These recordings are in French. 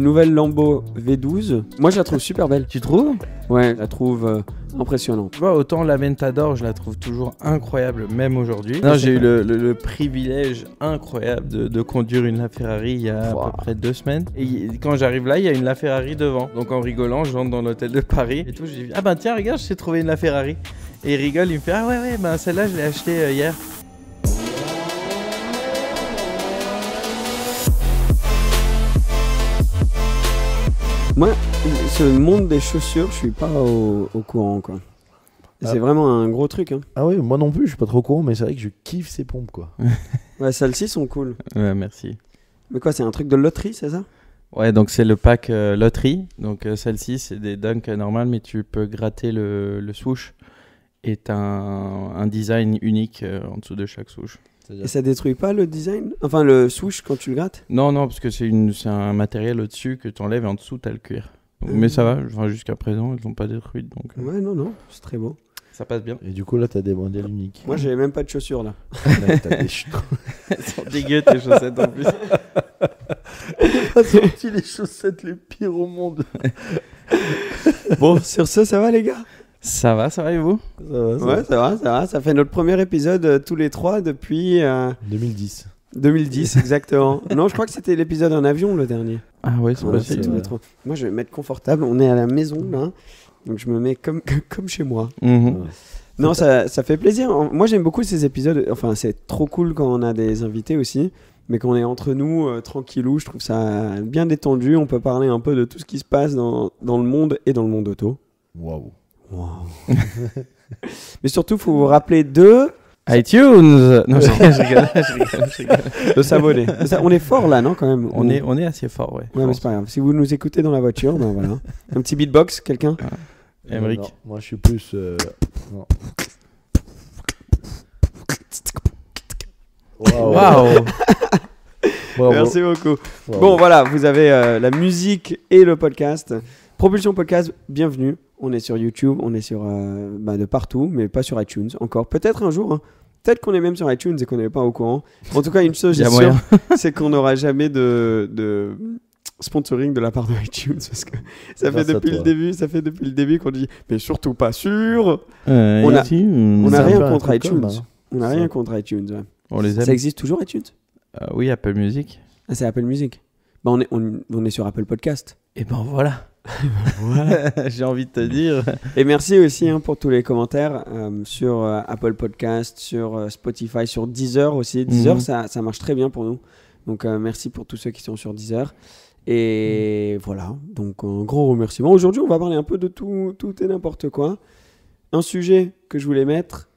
nouvelle Lambo V12. Moi, je la trouve super belle. Tu trouves Ouais, je la trouve euh, impressionnante. Tu vois, autant l'Aventador, je la trouve toujours incroyable, même aujourd'hui. Non, j'ai eu le, privilège incroyable de, conduire une ferrari il y a à peu près deux semaines. Et quand j'arrive là, il y a une ferrari devant. Donc en rigolant, je rentre dans l'hôtel de Paris et tout. J'ai ah ben tiens, regarde, je sais trouvé une ferrari Et rigole, il me fait, ah ouais, ouais, ben celle-là, je l'ai achetée euh, hier. Moi, ce monde des chaussures, je suis pas au, courant, quoi. Ah. C'est vraiment un gros truc. Hein. Ah oui, moi non plus, je suis pas trop au courant, mais c'est vrai que je kiffe ces pompes, quoi. ouais, celles-ci sont cool. merci. Mais quoi, c'est un truc de loterie, c'est ça Ouais, donc c'est le pack euh, loterie. Donc euh, celles ci c'est des dunks normales, mais tu peux gratter le, souche et t'as un, un, design unique euh, en dessous de chaque souche. Et ça détruit pas le design Enfin, le souche quand tu le grattes Non, non, parce que c'est un matériel au-dessus que tu enlèves et en dessous, tu as le cuir. Mais ça euh. va, jusqu'à présent, ne sont pas détruit. Donc, euh. Ouais, non, non, c'est très beau. Ça passe bien. Et du coup, là, as des modèles uniques. Moi, j'avais même pas de chaussures, là. Ah, bah, des Elles sont tes chaussettes, en plus. sont les chaussettes les pires au monde. bon, sur ça ça va, les gars ça va, ça va et vous ça va, ça Ouais, va. ça va, ça va. Ça fait notre premier épisode euh, tous les trois depuis. 2010. Euh, 2010, exactement. non, je crois que c'était l'épisode en avion le dernier. Ah ouais, c'est vrai. Moi, je vais me mettre confortable. On est à la maison, là. Donc, je me mets comme, comme chez moi. Mhm. Non, ça, ça fait plaisir. Moi, j'aime beaucoup ces épisodes. Enfin, c'est trop cool quand on a des invités aussi. Mais quand on est entre nous, euh, tranquillou, je trouve ça bien détendu. On peut parler un peu de tout ce qui se passe dans, dans le monde et dans le monde auto. Waouh. Mais surtout, faut vous rappeler de iTunes. je rigole, De s'abonner. On est fort là, non quand même. On, est, on est assez fort, ouais. mais c'est pas grave. Si vous nous écoutez dans la voiture, ben voilà. Un petit beatbox, quelqu'un. Émeric euh, moi, je suis plus. Euh, Waouh. Merci beaucoup. Bon, voilà, vous avez euh, la musique et le podcast. Propulsion Podcast, bienvenue. On est sur YouTube, on est sur euh, bah, de partout, mais pas sur iTunes encore. Peut-être un jour. Hein. Peut-être qu'on est même sur iTunes et qu'on n'est pas au courant. En tout cas, une chose, c'est qu'on n'aura jamais de, sponsoring de la part de iTunes parce que ça fait depuis le début, ça fait depuis le début qu'on dit mais surtout pas sûr. Euh, on, a, rien contre iTunes. On a rien contre iTunes. Ça existe toujours iTunes euh, Oui, Apple Music. Ah, c'est Apple Music. Bah, on, est, on est sur Apple Podcast. Et ben voilà. J'ai envie de te dire. Et merci aussi hein, pour tous les commentaires euh, sur euh, Apple Podcast, sur euh, Spotify, sur Deezer aussi. Mhm. Deezer, ça, ça, marche très bien pour nous. Donc merci pour tous ceux qui sont sur Deezer. Et mhm. voilà, donc un gros remerciement. Aujourd'hui, on va parler un peu de tout, tout et n'importe quoi. Un sujet que je voulais mettre,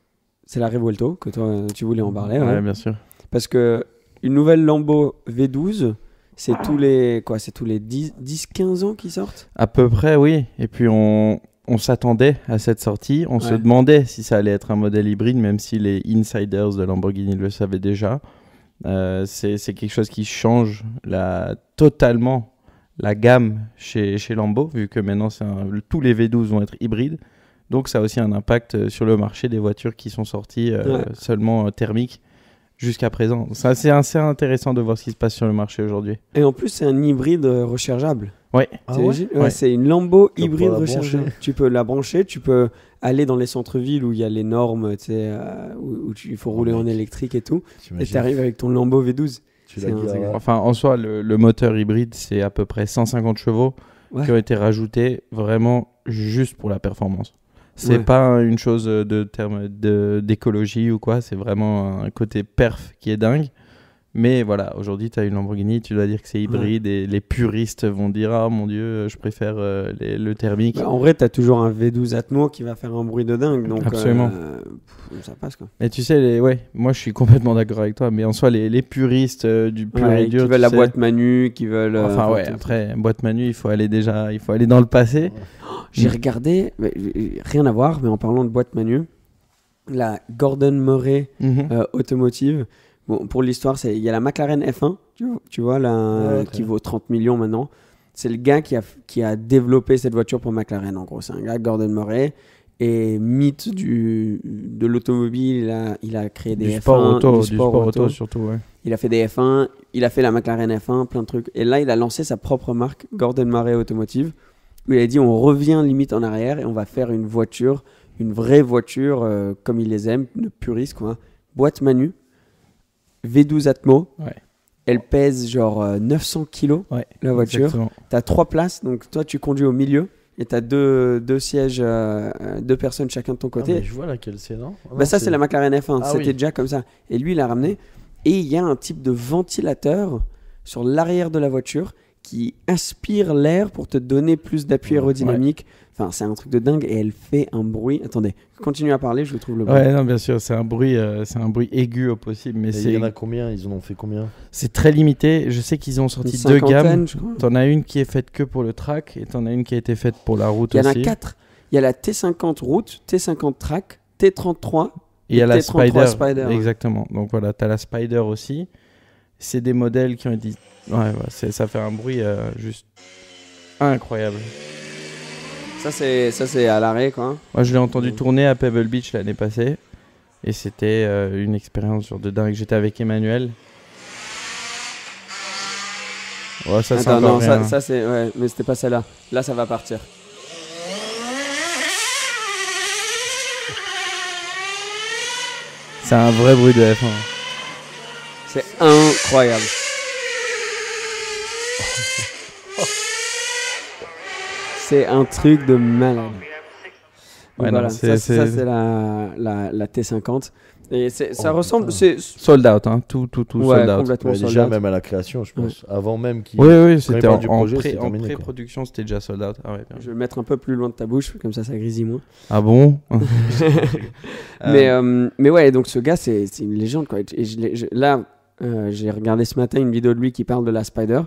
c'est la Revuelto, que toi, tu voulais en parler. Hein. Ouais, bien sûr. Parce que une nouvelle Lambo V12 c'est tous les quoi C'est tous les 10-15 ans qui sortent À peu près, oui. Et puis on, s'attendait à cette sortie. On se demandait si ça allait être un modèle hybride, même si les insiders de Lamborghini le savaient déjà. Euh, c'est quelque chose qui change la, totalement la gamme chez, chez Lambo, vu que maintenant tous les V12 vont être hybrides. Donc ça a aussi un impact euh, sur le marché des voitures qui sont sorties euh, seulement thermiques jusqu'à présent. Ça, c'est assez intéressant de voir ce qui se passe sur le marché aujourd'hui. Et en plus, c'est un hybride euh, rechargeable. Ah ouais. C'est une Lambo hybride rechargeable. tu peux la brancher, tu peux aller dans les centres-villes où il y a les normes, euh, où, il faut ah, rouler en électrique et tout. Et tu arrives avec ton Lambo V12. Ah enfin, en soi, le moteur hybride, c'est à peu près 150 chevaux qui ont été rajoutés vraiment juste pour la performance. C'est pas une chose de terme d'écologie ou quoi, c'est vraiment un côté perf qui est dingue. Mais voilà, aujourd'hui, tu as une Lamborghini, tu dois dire que c'est hybride et les puristes vont dire Ah mon Dieu, je préfère euh, le thermique. Bah, en vrai, tu as toujours un V12 Atmo qui va faire un bruit de dingue. Donc, Absolument. Euh, ça passe quoi. Mais tu sais, les, ouais, moi je suis complètement d'accord avec toi, mais en soi, les, les puristes euh, du pur dur. Qui veulent la boîte Manu, qui veulent. enfin, ouais, après, boîte Manu, il faut aller déjà, il faut aller dans le passé. Oh, j'ai mm. regardé, rien à voir, mais en parlant de boîte Manu, la Gordon Murray mhm. Automotive Bon, pour l'histoire, il y a la McLaren F1, tu vois, qui vaut 30 millions maintenant. C'est le gars qui a, qui a développé cette voiture pour McLaren, en gros. C'est un gars, Gordon Murray, et mythe du, de l'automobile. Il a, il a créé des F1, du sport, auto. surtout. Il a fait des F1, il a fait la McLaren F1, plein de trucs. Et là, il a lancé sa propre marque, Gordon Murray Automotive, où il a dit on revient limite en arrière et on va faire une voiture, une vraie voiture euh, comme il les aime, de puriste, quoi. Boîte manu, V12 Atmo. Elle pèse genre 900 euh, kilos, la voiture. Tu as trois places, donc toi tu conduis au milieu et tu as deux, deux sièges, euh, euh, deux personnes chacun de ton côté. Ah, je vois laquelle c'est, non, ah, bah, Ça, c'est la McLaren F1, ah c'était déjà comme ça. Et lui, il l'a ramené. Et il y a un type de ventilateur sur l'arrière de la voiture qui inspire l'air pour te donner plus d'appui aérodynamique, Enfin, c'est un truc de dingue et elle fait un bruit. Attendez, continue à parler, je trouve le bruit. Ouais, non, bien sûr, c'est un bruit, euh, c'est un bruit aigu au possible. Mais il y en a combien Ils en ont fait combien C'est très limité. Je sais qu'ils ont sorti deux gammes. T'en as une qui est faite que pour le track et t'en as une qui a été faite pour la route aussi. Il y en a quatre. Il y a la T50 route, T50 track, T33 et, la t Spider. Exactement. Donc voilà, t'as la Spider aussi. C'est des modèles qui ont été. Ouais, ça fait un bruit euh, juste incroyable. Ça, c'est, ça, c'est à l'arrêt, quoi. Hein. Moi, je l'ai entendu mm. tourner à Pebble Beach l'année passée. Et c'était euh, une expérience genre de dingue. J'étais avec Emmanuel. ça, ça, c'est. Hein. mais c'était pas celle-là. Là, ça va partir. C'est un vrai bruit de F1. C'est incroyable. C'est un truc de mal. Ouais, voilà, ça, c'est la, T50. Et ça oh, ressemble. sold out, hein. tout, tout, tout sold out. déjà, même à la création, je pense. Avant même qu'il. Oui, oui, c'était en, en pré-production, c'était déjà sold out. Ah je vais le mettre un peu plus loin de ta bouche, comme ça, ça grisit moins. Ah bon ah. mais, euh, mais ouais, donc ce gars, c'est une légende. Quoi. là, euh, j'ai regardé ce matin une vidéo de lui qui parle de la Spider.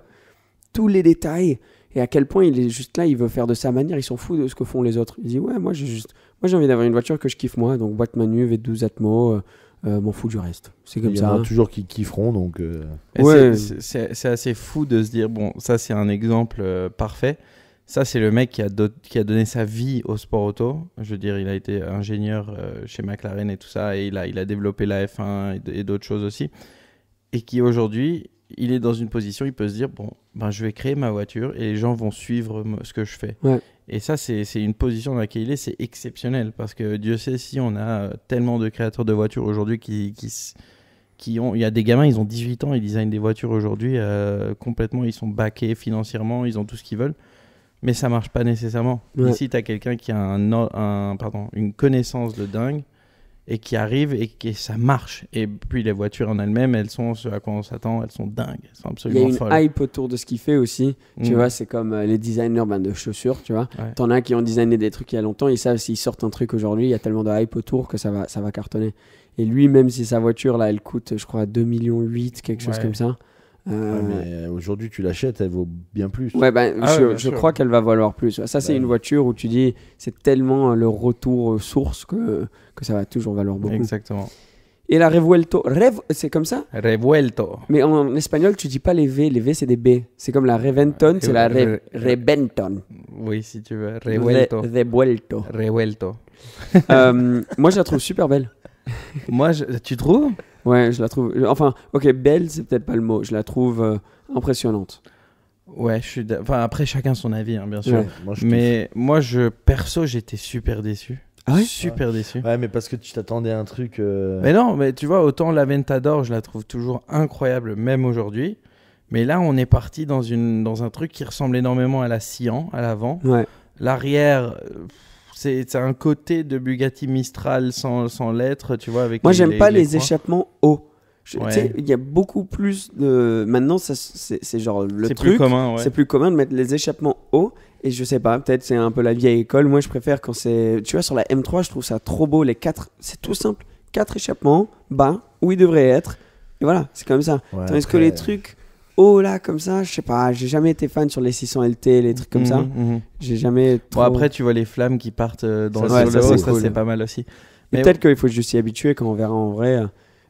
Tous les détails et à quel point il est juste là, il veut faire de sa manière, il s'en fout de ce que font les autres. Il dit ouais, moi j'ai juste, moi j'ai envie d'avoir une voiture que je kiffe moi, donc boîte manu, V12 Atmo, euh, euh, m'en fous du reste. C'est comme il y ça. En a hein. toujours qui kifferont donc. Euh. C'est assez fou de se dire bon, ça c'est un exemple parfait. Ça c'est le mec qui a, qui a donné sa vie au sport auto. Je veux dire, il a été ingénieur chez McLaren et tout ça, et il a, il a développé la F1 et d'autres choses aussi, et qui aujourd'hui il est dans une position, il peut se dire bon, ben je vais créer ma voiture et les gens vont suivre euh, ce que je fais. Et ça, c'est une position dans laquelle il est, c'est exceptionnel parce que Dieu sait si on a euh, tellement de créateurs de voitures aujourd'hui qui, qui, qui, ont. Il y a des gamins, ils ont 18 ans, ils designent des voitures aujourd'hui euh, complètement, ils sont baqués financièrement, ils ont tout ce qu'ils veulent, mais ça marche pas nécessairement. Ici, tu as quelqu'un qui a un, un, pardon, une connaissance de dingue et qui arrive et que ça marche. Et puis les voitures en elles-mêmes, elles sont ce à quoi on s'attend, elles sont dingues, elles sont absolument Il y a une hype autour de ce qu'il fait aussi. Tu mhm. vois, c'est comme euh, les designers ben, de chaussures, tu vois. T'en as qui ont designé des trucs il y a longtemps, ils savent s'ils sortent un truc aujourd'hui, il y a tellement de hype autour que ça va, ça va cartonner. Et lui, même si sa voiture, là, elle coûte, je crois, 2 ,8 quelque chose comme ça euh, euh, aujourd'hui, tu l'achètes, elle vaut bien plus. Ouais, ben, ah je, crois qu'elle va valoir plus. Ça, c'est une voiture où tu dis, c'est tellement euh, le retour source que, que ça va toujours valoir beaucoup. Exactement. Et la Revuelto, rêve, c'est comme ça Revuelto. Mais en, espagnol, tu dis pas les V, les V c'est des B. C'est comme la Reventon, c'est la Re, Oui, si tu veux. Revuelto. revuelto. moi, je la trouve super belle. moi, tu trouves Ouais, je la trouve. Enfin, ok, belle, c'est peut-être pas le mot. Je la trouve euh, impressionnante. Ouais, je suis. Enfin, après, chacun son avis, hein, bien sûr. Mais moi, je perso, j'étais super déçu. Ah oui super déçu. Ouais, mais parce que tu t'attendais à un truc. Euh, mais non, mais tu vois, autant l'Aventador, je la trouve toujours incroyable, même aujourd'hui. Mais là, on est parti dans, une, dans un truc qui ressemble énormément à la Sian, à l'avant. Ouais. L'arrière, euh, c'est un côté de Bugatti Mistral sans, sans tu vois. Avec Moi, j'aime pas les, échappements hauts. Il y a beaucoup plus de. Maintenant, c'est genre le truc. C'est plus commun, ouais. C'est plus commun de mettre les échappements hauts. Et je sais pas, peut-être c'est un peu la vieille école. Moi, je préfère quand c'est. Tu vois, sur la M3, je trouve ça trop beau. Les quatre. C'est tout simple. Quatre échappements, bas, où ils devraient être. Et voilà, c'est comme ça. est Tandis que les trucs Oh là comme ça je sais pas j'ai jamais été fan sur les 600 LT les trucs comme mhm, ça mhm, mhm. j'ai jamais bon, après tu vois les flammes qui partent euh, dans le ouais, ça, c'est pas mal aussi mais peut-être qu'il faut juste s'y habituer quand on verra en vrai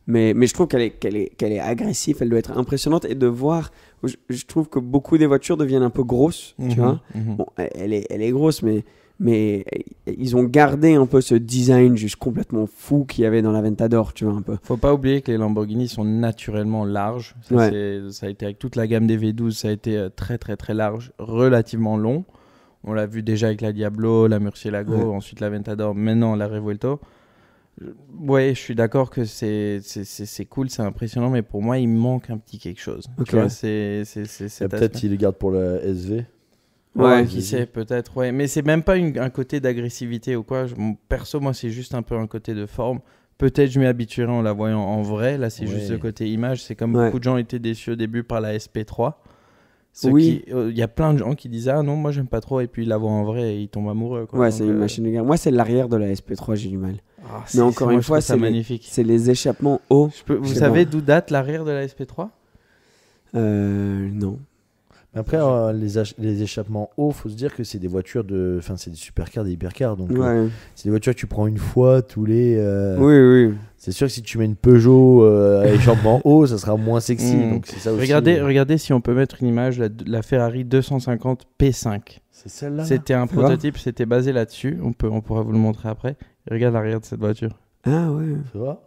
mais, mais je trouve qu'elle est, qu'elle est, qu'elle est agressive, elle doit être impressionnante. Et de voir, je, trouve que beaucoup des voitures deviennent un peu grosses, tu vois. Bon, elle est, elle est grosse, mais mais eh, ils ont gardé un peu ce design juste complètement fou qu'il y avait dans l'Aventador, tu vois, un peu. Faut pas oublier que les Lamborghini sont naturellement larges. Ça, a été avec toute la gamme des V12, ça a été euh, très très très large, relativement long. On l'a vu déjà avec la Diablo, la Murcielago, ensuite l'Aventador, maintenant la Revuelto. Ouais, je suis d'accord que c'est cool, c'est impressionnant, mais pour moi, il manque un petit quelque chose. c'est... Peut-être le garde pour le SV Ouais, qui sait, peut-être, ouais. Mais c'est même pas un côté d'agressivité ou quoi. perso, moi, c'est juste un peu un côté de forme. Peut-être je m'y habituerai en la voyant en vrai. Là, c'est juste le côté image. C'est comme beaucoup de gens étaient déçus au début par la SP3. oui. Euh, il y a plein de gens qui disent Ah non, moi j'aime pas trop, et puis ils la voient en vrai et ils tombent amoureux. Quoi. Ouais, c'est une euh, machine de guerre. Moi, c'est l'arrière de la SP3, j'ai du mal. Ah, Mais encore une fois, c'est magnifique. C'est les échappements hauts. Vous savez d'où date l'arrière de la SP3 euh, Non. Après, euh, les, les, échappements hauts, faut se dire que c'est des voitures de. Enfin, c'est des supercars, des hypercars. Donc, euh, c'est des voitures que tu prends une fois tous les. Euh, oui, oui. C'est sûr que si tu mets une Peugeot à échappement haut, ça sera moins sexy. Mm. Donc, ça aussi, regardez, regardez si on peut mettre une image, la, la Ferrari 250 P5. C'est celle-là. C'était un prototype, c'était basé là-dessus. On, peut, on pourra vous le montrer après. Regarde l'arrière de cette voiture. Ah oui, Ça va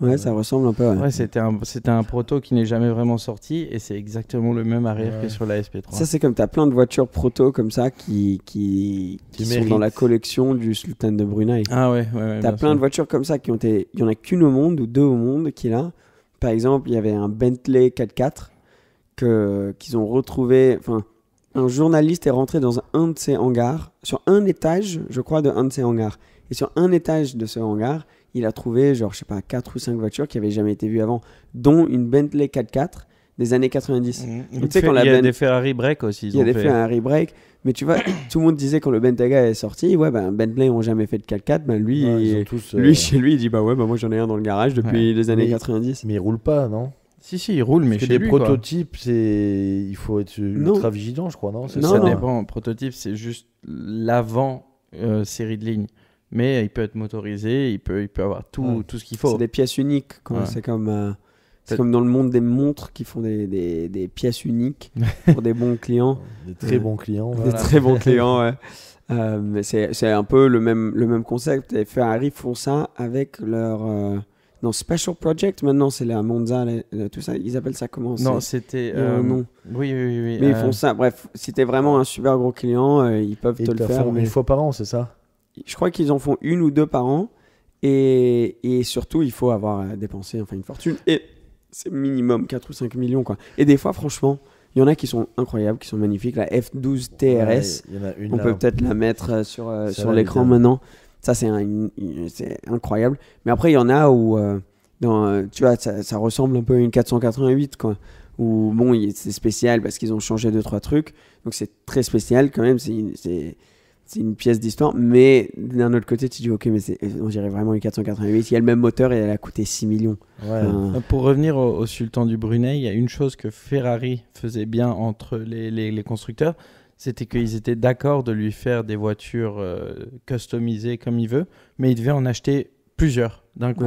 Ouais, euh, ça ressemble un peu. Ouais, c'était un, un, proto qui n'est jamais vraiment sorti et c'est exactement le même arrière que sur la SP3. Ça, c'est comme tu as plein de voitures proto comme ça qui, qui, sont dans la collection du Sultan de Brunei. Ah ouais, ouais. T'as plein de voitures comme ça qui ont été. Il y en a qu'une au monde ou deux au monde qui là. Par exemple, il y avait un Bentley 4x4 qu'ils ont retrouvé. Enfin, un journaliste est rentré dans un de ces hangars, sur un étage, je crois, de un de ces hangars. Et sur un étage de ce hangar, il a trouvé, genre, je sais pas, 4 ou 5 voitures qui n'avaient jamais été vues avant, dont une Bentley 4x4 des années 90. Mhm. il y a ben- des Ferrari break aussi. Il y a des Ferrari break. Mais tu vois, tout le monde disait quand le Bentayga est sorti, ouais, ben Bentley ont jamais fait de 4x4. Ben lui, euh, lui chez lui, il dit, bah ouais, bah moi j'en ai un dans le garage depuis les années 90. Mais il roule pas, non si, si, il roule, mais chez des prototypes, c'est il faut être ultra vigilant, je crois, non, non Ça non. dépend. Prototype, c'est juste l'avant euh, série de lignes mais il peut être motorisé, il peut, il peut avoir tout, tout ce qu'il faut. C'est des pièces uniques, c'est comme, euh, comme dans le monde des montres qui font des, des, pièces uniques pour des bons clients. Des très bons clients. Des très bons clients, ouais. Euh, mais c'est, un peu le même, le même concept. Et Ferrari font ça avec leur. Euh, non, Special Project, maintenant c'est la Monza, tout ça. Ils appellent ça comment Non, c'était. non. Oui, oui, oui. Mais ils font ça. Bref, si t'es vraiment un super gros client, ils peuvent te le faire. Mais... Une fois par an, c'est ça je crois qu'ils en font une ou deux par an. Et, surtout, il faut avoir euh, dépensé enfin, une fortune. Et c'est minimum 4 ou 5 millions. Quoi. Et des fois, franchement, il y en a qui sont incroyables, qui sont magnifiques. La F12 TRS, on peut peut-être la mettre euh, sur, euh, sur l'écran maintenant. Ça, c'est incroyable. Mais après, il y en a où, dans, tu vois, ça, ressemble un peu à une 488, quoi. Où, bon, c'est spécial parce qu'ils ont changé 2 trois trucs. Donc, c'est très spécial quand même. C'est c'est une pièce d'histoire, mais d'un autre côté, tu dis, ok, mais on dirait vraiment une 488, il y a le même moteur et elle a coûté 6 millions. Euh, pour revenir au, Sultan du Brunei, il y a une chose que Ferrari faisait bien entre les, constructeurs, c'était qu'ils étaient d'accord de lui faire des voitures euh, customisées comme il veut, mais il devait en acheter plusieurs d'un coup.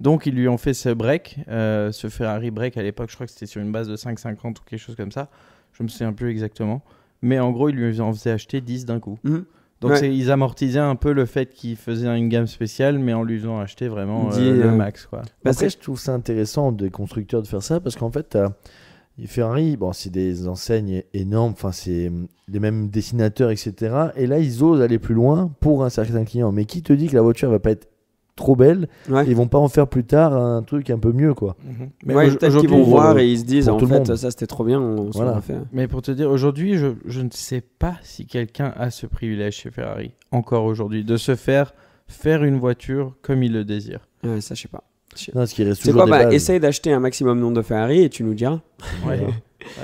Donc ils lui ont fait ce break, euh, ce Ferrari break à l'époque, je crois que c'était sur une base de 5,50 ou quelque chose comme ça, je me souviens plus exactement mais en gros, ils lui en faisaient acheter 10 d'un coup. Mhm. Donc ils amortisaient un peu le fait qu'ils faisaient une gamme spéciale, mais en lui faisant acheter vraiment euh, le euh, max. Quoi. Bah, je trouve ça intéressant des constructeurs de faire ça, parce qu'en fait, Ferrari, bon, c'est des enseignes énormes, enfin, c'est hum, les mêmes dessinateurs, etc. Et là, ils osent aller plus loin pour un certain client. Mais qui te dit que la voiture va pas être trop belle ils vont pas en faire plus tard un truc un peu mieux quoi. Mhm. Mais peut-être qu'ils vont voir et ils se disent en fait ça c'était trop bien on voilà. Mais pour te dire aujourd'hui je, je, ne sais pas si quelqu'un a ce privilège chez Ferrari encore aujourd'hui de se faire faire une voiture comme il le désire. Ouais, ça je sais pas. ce qui reste toujours quoi, bah, essaye d'acheter un maximum de Ferrari et tu nous diras.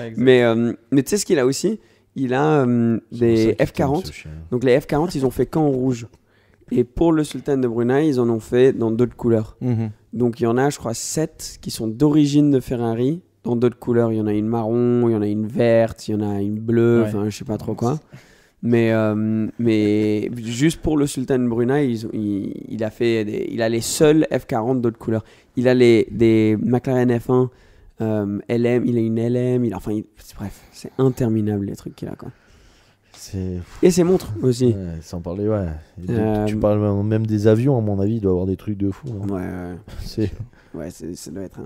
mais euh, mais tu sais ce qu'il a aussi il a euh, des F40. Donc les F40, ils ont fait qu'en rouge. Et pour le sultan de Brunei, ils en ont fait dans d'autres couleurs. Mhm. Donc il y en a, je crois, 7 qui sont d'origine de Ferrari, dans d'autres couleurs. Il y en a une marron, il y en a une verte, il y en a une bleue, enfin je sais pas trop quoi. Mais, euh, mais juste pour le sultan de Brunei, il, a fait il a les seuls F40 d'autres couleurs. Il a les, des McLaren F1, euh, LM, il a une LM, il enfin bref, c'est interminable les trucs qu'il a quoi. Et ses montres aussi. sans parler, ouais. Euh, tu parles même des avions, à mon avis, il doit avoir des trucs de fou. Hein. Ouais, ouais. ça doit être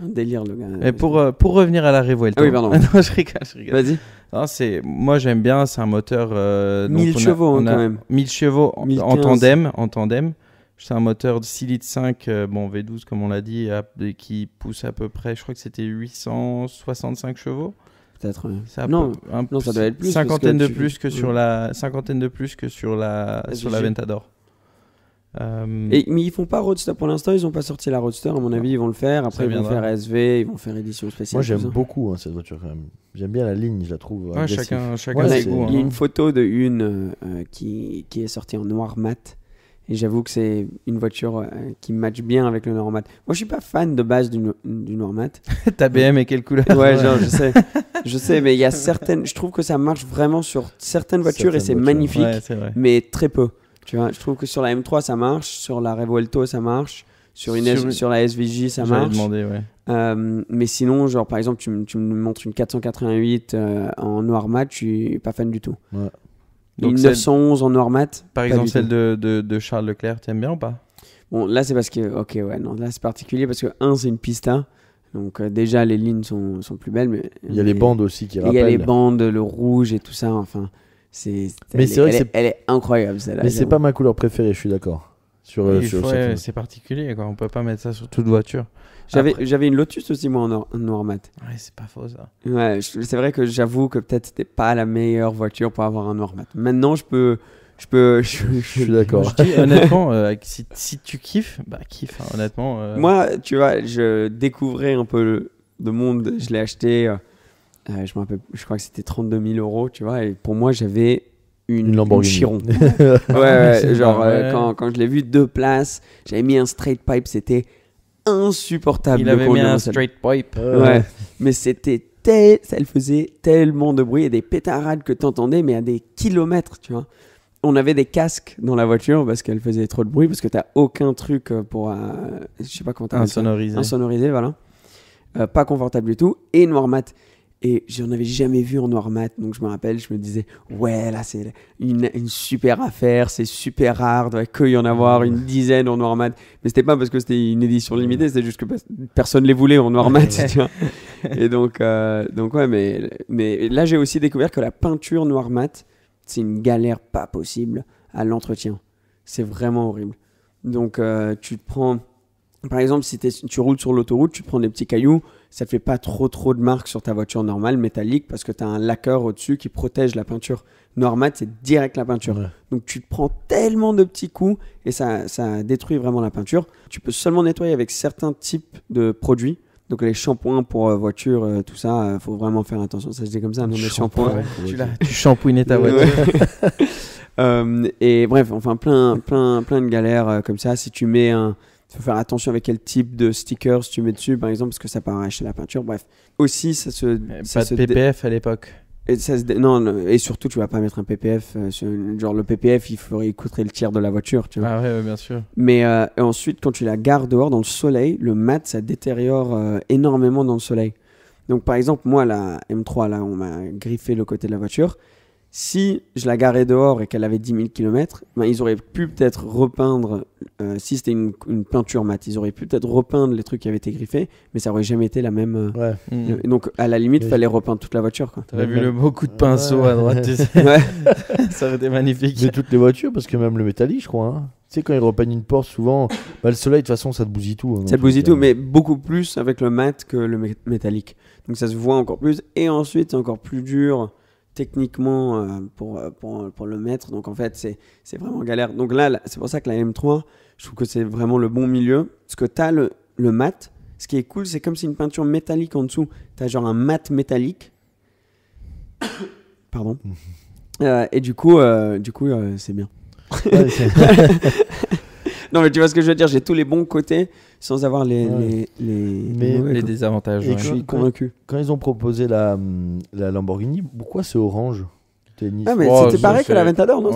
un, délire, le gars. Et pour, euh, pour revenir à la révolte Ah oui, pardon. je rigole, je rigole. Vas-y. c'est... Moi, j'aime bien, c'est un moteur. Euh, 1000 chevaux, hein, quand même. 1000 chevaux en, tandem. En tandem. C'est un moteur de 6 litres 5, euh, bon V12 comme on l'a dit, qui pousse à peu près, je crois que c'était 865 chevaux peut-être. Euh. Non, ça doit être plus. Cinquantaine de plus que sur la cinquantaine de plus que sur la sur la Ventador. Euh, mais ils font pas Roadster pour l'instant, ils ont pas sorti la Roadster. À mon avis, ils vont le faire. Après, ils vont faire SV, ils vont faire édition spéciale. Moi, j'aime beaucoup hein, cette voiture J'aime bien la ligne, je la trouve. Ouais, chacun, chacun Il y a une hein. photo de une euh, qui, qui est sortie en noir mat et j'avoue que c'est une voiture euh, qui match bien avec le Normat. Moi, je suis pas fan de base du, du Normat. Ta BM est quelle couleur Ouais, genre, je sais. Je sais, mais il y a certaines. Je trouve que ça marche vraiment sur certaines voitures et c'est magnifique, mais très peu. Tu vois, je trouve que sur la M3, ça marche. Sur la Revuelto, ça marche. Sur, une sur... la SVJ, ça marche. Demandé, ouais. Euh, mais sinon, genre, par exemple, tu, me montres une 488 euh, en noir mat, je suis pas fan du tout. Ouais. Donc 911 en en mat. Par exemple, celle de, de, Charles Leclerc, tu aimes bien ou pas Bon, là, c'est parce que. Ok, ouais, non, là, c'est particulier parce que, un, c'est une pista. Donc, euh, déjà, les lignes sont, sont, plus belles. Mais, il y a les bandes aussi qui rappellent. Il y a les bandes, le rouge et tout ça. Enfin, c'est. Mais c'est vrai elle, est... elle est incroyable, celle-là. Mais c'est pas ma couleur préférée, je suis d'accord sur, euh, euh, c'est particulier quoi. on peut pas mettre ça sur toute voiture j'avais j'avais une Lotus aussi moi en noir, mat c'est pas faux ça c'est vrai que j'avoue que peut-être c'était pas la meilleure voiture pour avoir un noir mat maintenant je peux je peux je, suis d'accord honnêtement euh, si, tu kiffes bah kiffe hein, honnêtement moi tu vois je découvrais un peu le, monde je l'ai acheté je je crois que c'était 32 000 euros tu vois et pour moi j'avais une, Lamborghini. Chiron. ouais, ouais genre euh, quand, quand, je l'ai vu deux places, j'avais mis un straight pipe, c'était insupportable. Il avait mis un straight pipe. Ouais, mais c'était tel, ça faisait tellement de bruit et des pétarades que t'entendais mais à des kilomètres, tu vois. On avait des casques dans la voiture parce qu'elle faisait trop de bruit parce que t'as aucun truc euh, pour, euh, je sais pas comment t'as Insonorisé. Insonoriser, voilà. pas confortable du tout et noir mat. Et j'en avais jamais vu en noir mat. Donc je me rappelle, je me disais, ouais, là, c'est une, une, super affaire, c'est super rare, doit que y en avoir une dizaine en noir mat. Mais c'était pas parce que c'était une édition limitée, c'était juste que personne les voulait en noir mat. Et donc, euh, donc ouais, mais, mais là, j'ai aussi découvert que la peinture noir mat, c'est une galère pas possible à l'entretien. C'est vraiment horrible. Donc, euh, tu te prends, par exemple, si tu roules sur l'autoroute, tu prends des petits cailloux ça te fait pas trop trop de marques sur ta voiture normale métallique parce que tu as un lacquer au-dessus qui protège la peinture normale, c'est direct la peinture. Donc tu te prends tellement de petits coups et ça, ça détruit vraiment la peinture. Tu peux seulement nettoyer avec certains types de produits. Donc les shampoings pour euh, voiture, euh, tout ça, il euh, faut vraiment faire attention. Ça se dit comme ça, non mais shampoing. tu, tu ta voiture. et bref, enfin plein, plein, plein de galères comme ça. Si tu mets un, faut faire attention avec quel type de stickers tu mets dessus, par exemple, parce que ça peut arracher la peinture. Bref, aussi, ça se. Ça pas de PPF à l'époque. Et ça se non, et surtout, tu vas pas mettre un PPF. Euh, genre, le PPF, il faudrait écouter le tiers de la voiture, tu vois. Ah ouais, bien sûr. Mais euh, ensuite, quand tu la gardes dehors dans le soleil, le mat, ça détériore euh, énormément dans le soleil. Donc, par exemple, moi, la M3, là, on m'a griffé le côté de la voiture. Si je la garais dehors et qu'elle avait 10 000 km, ben ils auraient pu peut-être repeindre, euh, si c'était une, peinture mate, ils auraient pu peut-être repeindre les trucs qui avaient été griffés, mais ça aurait jamais été la même. Euh, mm, mm. donc à la limite, il fallait repeindre toute la voiture. Tu as vu le beau coup de pinceau à droite, tu ça aurait été magnifique. De toutes les voitures, parce que même le métallique, je crois. Hein. Tu sais, quand ils repeignent une porte, souvent, bah, le soleil, de toute façon, ça te bousille tout. Hein, ça te bousille tout, euh, mais beaucoup plus avec le mat que le métallique. Donc ça se voit encore plus. Et ensuite, c'est encore plus dur techniquement euh, pour, euh, pour, euh, pour, le mettre. Donc en fait, c'est vraiment galère. Donc là, c'est pour ça que la M3, je trouve que c'est vraiment le bon milieu. Parce que tu as le, mat. Ce qui est cool, c'est comme si une peinture métallique en dessous, tu as genre un mat métallique. Pardon. et du coup, du coup c'est bien. non, mais tu vois ce que je veux dire, j'ai tous les bons côtés sans avoir les, les, les, désavantages. Je suis convaincu. Quand ils ont proposé la, hum, la Lamborghini, pourquoi c'est orange ah, oh, c'était pareil que la Ventador, non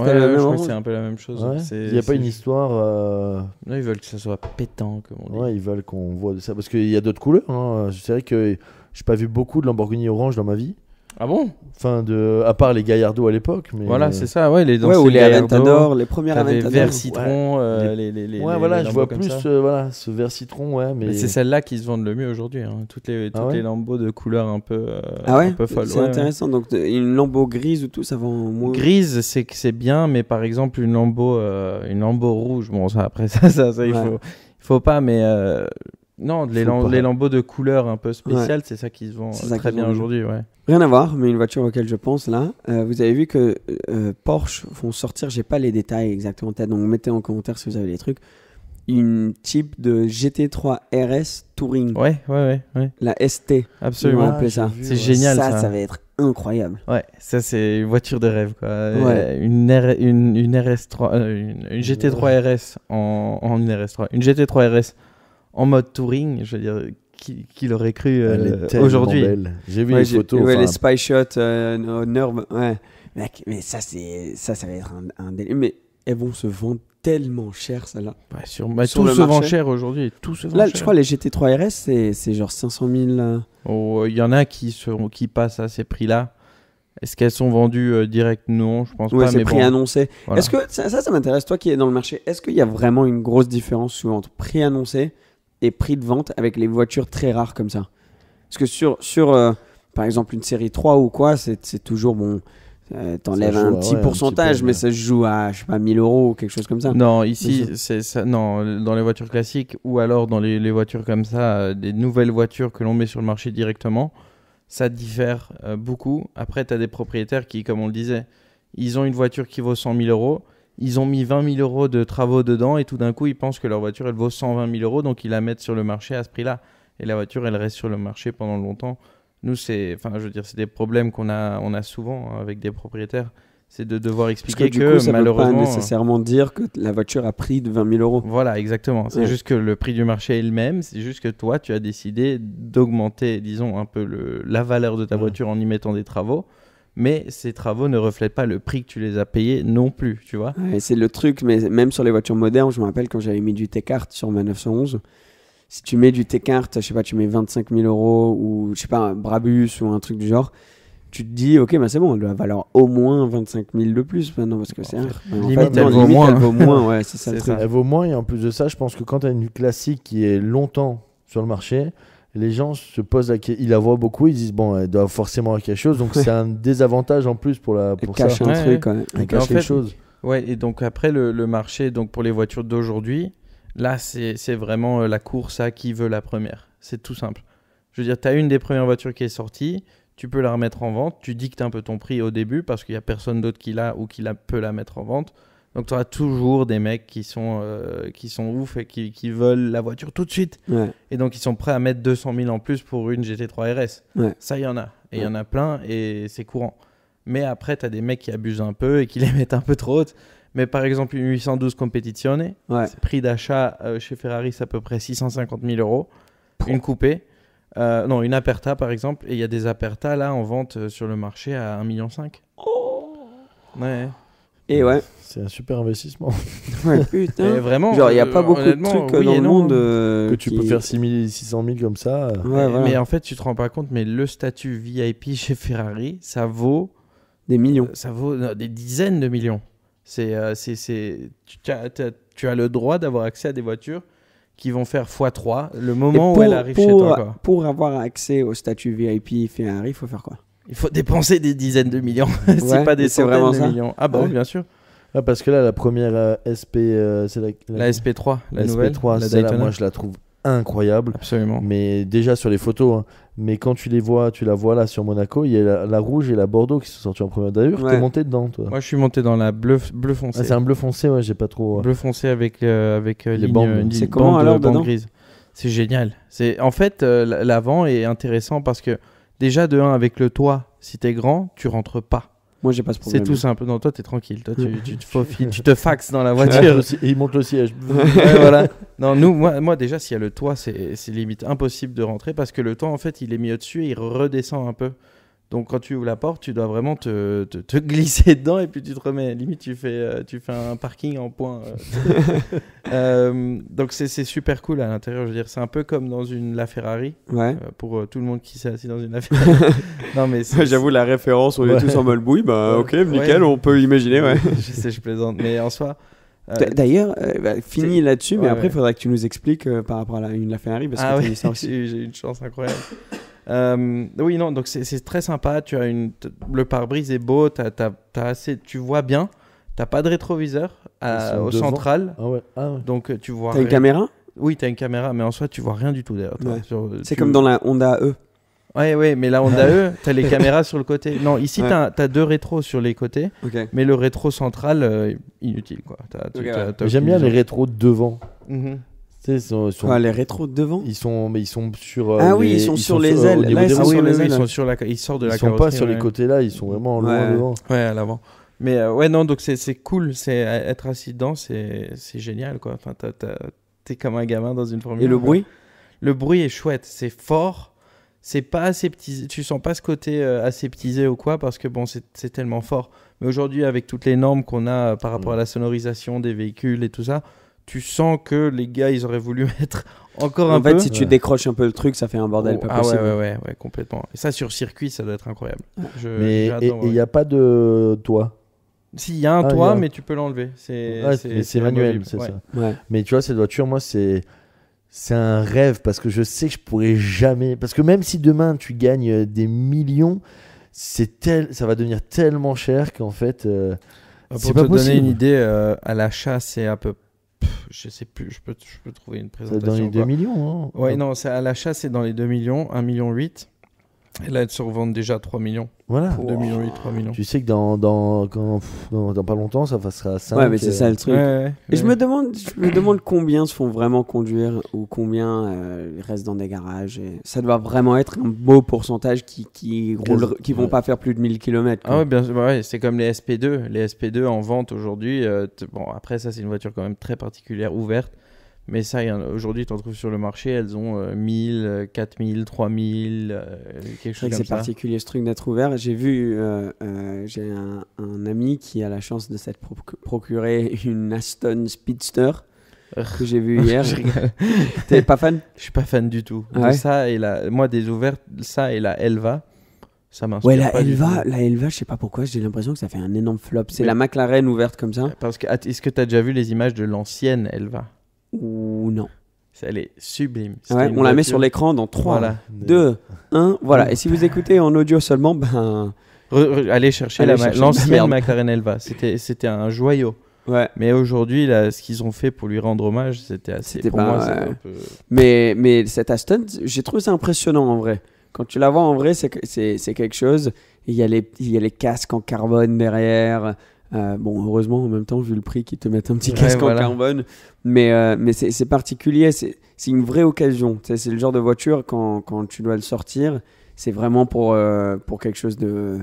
c'est un peu la même chose. Il n'y a pas une histoire. Euh, non, ils veulent que ça soit pétant, comme ils veulent qu'on voit ça. Parce qu'il y a d'autres couleurs. Hein. C'est vrai que je n'ai pas vu beaucoup de Lamborghini orange dans ma vie. Ah bon Enfin, de... à part les Gaillardos à l'époque. Mais... Voilà, c'est ça, ouais, les ouais, ou les Aventador, les premières Aventador. Vert citron, euh, les, les, Ouais, voilà, je vois plus euh, voilà, ce vert citron, ouais. Mais, c'est celle-là qui se vendent le mieux aujourd'hui. Hein. Toutes, les, ah toutes les lambeaux de couleur un peu, euh, ah ouais folle. C'est intéressant, donc une lambeau grise ou tout, ça vend moins. Grise, c'est que c'est bien, mais par exemple, une lambeau, une lambeau rouge, bon, ça, après ça, ça, ça il faut, faut pas, mais non, les, lambeaux de couleur un peu spéciale, c'est ça qui se vend très bien aujourd'hui. Ouais. Rien à voir, mais une voiture auquel je pense là. Euh, vous avez vu que euh, Porsche font sortir, j'ai pas les détails exactement donc mettez en commentaire si vous avez des trucs. Une type de GT3 RS Touring. Ouais, ouais, ouais. ouais. La ST. Absolument. Ah, ça. C'est génial. Ça, ça, va être incroyable. Ouais, ça, c'est une voiture de rêve, quoi. Euh, une, une, RS3, une, GT3 RS en, RS en mode touring, je veux dire, qui, l'aurait cru euh, aujourd'hui J'ai vu les photos. les spy shots, euh, nerve, Mec, mais ça, c'est ça, ça va être un, délire. Mais elles vont se vendre tellement cher, ça là bah, bah, sur, tout, se vend cher aujourd'hui. Tout se Là, je crois les GT3 RS, c'est genre 500 000. Il y en a qui, seront, qui passent à ces prix-là. Est-ce qu'elles sont vendues euh, direct Non, je pense pas. c'est prix annoncé. Est-ce que ça, ça, m'intéresse, toi qui es dans le marché, est-ce qu'il y a vraiment une grosse différence entre prix annoncé et prix de vente avec les voitures très rares comme ça. Parce que sur, sur euh, par exemple, une série 3 ou quoi, c'est toujours bon. Euh, t'enlèves un, petit pourcentage, mais ça se joue à, je sais pas, 1000 euros ou quelque chose comme ça. Non, ici, c'est ça. Non, dans les voitures classiques ou alors dans les, voitures comme ça, euh, des nouvelles voitures que l'on met sur le marché directement, ça diffère beaucoup. Après, tu as des propriétaires qui, comme on le disait, ils ont une voiture qui vaut 100 000 euros ils ont mis 20 000 euros de travaux dedans et tout d'un coup, ils pensent que leur voiture, elle vaut 120 000 euros, donc ils la mettent sur le marché à ce prix-là. Et la voiture, elle reste sur le marché pendant longtemps. Nous, c'est, enfin, je veux dire, c'est des problèmes qu'on a, on a souvent hein, avec des propriétaires. C'est de devoir expliquer que, du ça malheureusement. pas euh, nécessairement dire que la voiture a pris de 20 000 euros. Voilà, exactement. C'est juste que le prix du marché est le même. C'est juste que toi, tu as décidé d'augmenter, disons, un peu le, la valeur de ta voiture en y mettant des travaux mais ces travaux ne reflètent pas le prix que tu les as payés non plus, tu vois. c'est le truc, mais même sur les voitures modernes, je me rappelle quand j'avais mis du T-Cart sur ma 911, si tu mets du T-Cart, je sais pas, tu mets 25 000 euros ou je sais pas, un Brabus ou un truc du genre, tu te dis, ok, bah c'est bon, elle doit valoir au moins 25 000 de plus maintenant parce que c'est. vaut moins. elle vaut moins. ouais, c'est ça, ça. Elle vaut moins, et en plus de ça, je pense que quand tu as une classique qui est longtemps sur le marché, les gens se posent la question, ils la voient beaucoup, ils disent bon, elle doit forcément avoir quelque chose, donc c'est un désavantage en plus pour la pour ça. un truc, cache quelque chose. Ouais, et donc après le, marché, donc pour les voitures d'aujourd'hui, là c'est vraiment euh, la course à qui veut la première. C'est tout simple. Je veux dire, tu as une des premières voitures qui est sortie, tu peux la remettre en vente, tu dictes un peu ton prix au début parce qu'il n'y a personne d'autre qui l'a ou qui la, peut la mettre en vente. Donc tu auras toujours des mecs qui sont, euh, qui sont ouf et qui, veulent la voiture tout de suite. Et donc ils sont prêts à mettre 200 000 en plus pour une GT3 RS. Ça, il y en a. Et il y en a plein et c'est courant. Mais après, tu as des mecs qui abusent un peu et qui les mettent un peu trop hautes. Mais par exemple, une 812 Competizione, prix d'achat euh, chez Ferrari, c'est à peu près 650 000 euros. Une coupée. Euh, non, une Aperta par exemple. Et il y a des Apertas, là en vente sur le marché à 1,5 million. Oh Ouais ouais. C'est un super investissement. vraiment. il n'y a pas euh, beaucoup de trucs euh, dans le monde. Euh, que tu peux faire 6 600 000 comme ça. Mais en fait, tu te rends pas compte, mais le statut VIP chez Ferrari, ça vaut. Des millions. Ça vaut des dizaines de millions. C'est, c'est, c'est... Tu, as, le droit d'avoir accès à des voitures qui vont faire x3 le moment où elle arrive chez toi. Pour avoir accès au statut VIP Ferrari, il faut faire quoi il faut dépenser des dizaines de millions. c'est pas des centaines de millions. Ah bah oui, bien sûr. Ah, parce que là, la première euh, SP, euh, c'est la, la, SP3, la, SP3, moi, je la trouve incroyable. Absolument. Mais déjà sur les photos, hein. mais quand tu les vois, tu la vois là sur Monaco, il y a la, rouge et la Bordeaux qui sont sorties en première. D'ailleurs, ouais. es monté dedans, toi. Moi, je suis monté dans la bleu, bleu foncé. Ah, c'est un bleu foncé, ouais, j'ai pas trop. Euh, bleu foncé avec avec les bandes bandes. C'est comment alors bandes C'est génial. C'est en fait l'avant est intéressant parce que Déjà, de 1, avec le toit, si t'es grand, tu rentres pas. Moi, j'ai pas ce problème. C'est tout simple. Non, toi, t'es tranquille. Toi, tu, te faufiles, tu te faxes dans la voiture. Et il monte le siège. voilà. Non, nous, moi, moi déjà, s'il y a le toit, c'est limite impossible de rentrer parce que le toit, en fait, il est mis au-dessus et il redescend un peu. Donc quand tu ouvres la porte, tu dois vraiment te, glisser dedans et puis tu te remets. Limite, tu fais, euh, tu fais un parking en point. Euh. Euh, donc c'est super cool à l'intérieur. Je veux dire, c'est un peu comme dans une la Ouais. pour tout le monde qui s'est assis dans une Ferrari. non mais j'avoue la référence. On est tous en mode bouille. Bah ok, nickel. On peut imaginer. Ouais. je sais, je plaisante. Mais en soi. D'ailleurs, bah, fini là-dessus, mais après, il faudra que tu nous expliques par rapport à une la, Ferrari parce que ah j'ai une chance incroyable. Euh, oui, non, donc c'est très sympa. Tu as une, le pare-brise est beau, assez, tu vois bien. T'as pas de rétroviseur au central. Ah ouais, ah Donc euh, tu vois. T'as une caméra Oui, t'as une caméra, mais en soi, tu vois rien du tout derrière. C'est comme dans la Honda E. Ouais, ouais, mais la Honda E, as les caméras sur le côté. Non, ici, tu t'as as deux rétros sur les côtés, mais le rétro central, euh, inutile. quoi. J'aime bien les rétros devant. Mhm. Ils les rétros devant ils sont mais ils sont sur euh, ah oui les, ils sont euh, sur les ailes ils, sont sur les ils la sortent de ils la ils sont pas sur les côtés là ils sont vraiment loin devant ouais à l'avant mais euh, ouais non donc c'est cool c'est être assis dedans c'est génial quoi enfin t'es comme un gamin dans une formule et le bruit le bruit est chouette c'est fort c'est pas petit. tu sens pas ce côté aseptisé ou quoi parce que bon c'est tellement fort mais aujourd'hui avec toutes les normes qu'on a par mm. rapport à la sonorisation des véhicules et tout ça tu sens que les gars, ils auraient voulu mettre encore un peu. En fait, si tu décroches un peu le truc, ça fait un bordel oh, ah Ouais, ouais, ouais, complètement. Et ça, sur circuit, ça doit être incroyable. mais et il n'y a pas de toit si, il y a un ah, toit, mais tu peux l'enlever. C'est manuel, c'est ça. Mais tu vois, cette voiture, moi, c'est c'est un rêve parce que je sais que je pourrais jamais. Parce que même si demain tu gagnes des millions, c'est tel, ça va devenir tellement cher qu'en fait, euh, bah, pour te donner une idée, euh, à l'achat, c'est à peu près je sais plus, je peux, trouver une présentation. C'est dans les 2 millions. Hein ouais, ah. non, à l'achat, c'est dans les 2 millions, 1 million 8. Et là, elles se revendent déjà à 3 millions. Voilà. 2 millions et 3 millions. Tu sais que dans, dans, dans, pas longtemps, ça passera à 5. Ouais, mais c'est euh, ça le truc. et Je, me demande, je me demande combien se font vraiment conduire ou combien euh, restent dans des garages. Et... Ça doit vraiment être un beau pourcentage qui, qui, qui vont pas faire plus de 1000 km. Ah ouais, bien c'est comme les SP2. Les SP2 en vente aujourd'hui. Euh, bon, après, ça, c'est une voiture quand même très particulière, ouverte. Mais ça, aujourd'hui, tu en trouves sur le marché, elles ont 1000, 4000, 3000, quelque chose comme ça. C'est particulier ce truc d'être ouvert. J'ai vu, euh, euh, j'ai un, ami qui a la chance de s'être procuré une Aston Speedster que j'ai vu hier. T'es pas fan Je suis pas fan du tout. ça et la, moi, des ouvertes, ça et la Elva. Ça ouais, la Elva, la Elva, je sais pas pourquoi, j'ai l'impression que ça fait un énorme flop. C'est la McLaren ouverte comme ça. Parce que, ah, est-ce que tu as déjà vu les images de l'ancienne Elva ou non elle est sublime. on la met sur l'écran dans 3, 2, 1. Voilà. Et si vous écoutez en audio seulement, ben. allez chercher l'ancienne la, McLaren Elva. C'était un joyau. Ouais. Mais aujourd'hui, ce qu'ils ont fait pour lui rendre hommage, c'était assez. pas, mais, mais cette Aston, j'ai trouvé ça impressionnant en vrai. Quand tu la vois en vrai, c'est quelque chose. Il y, a les, il y a les casques en carbone derrière. Euh, bon, heureusement, en même temps, vu le prix, qu'ils te mettent un petit casque en carbone. Mais, euh, mais c'est particulier, c'est une vraie occasion. C'est le genre de voiture, quand, quand tu dois le sortir, c'est vraiment pour, euh, pour quelque chose de,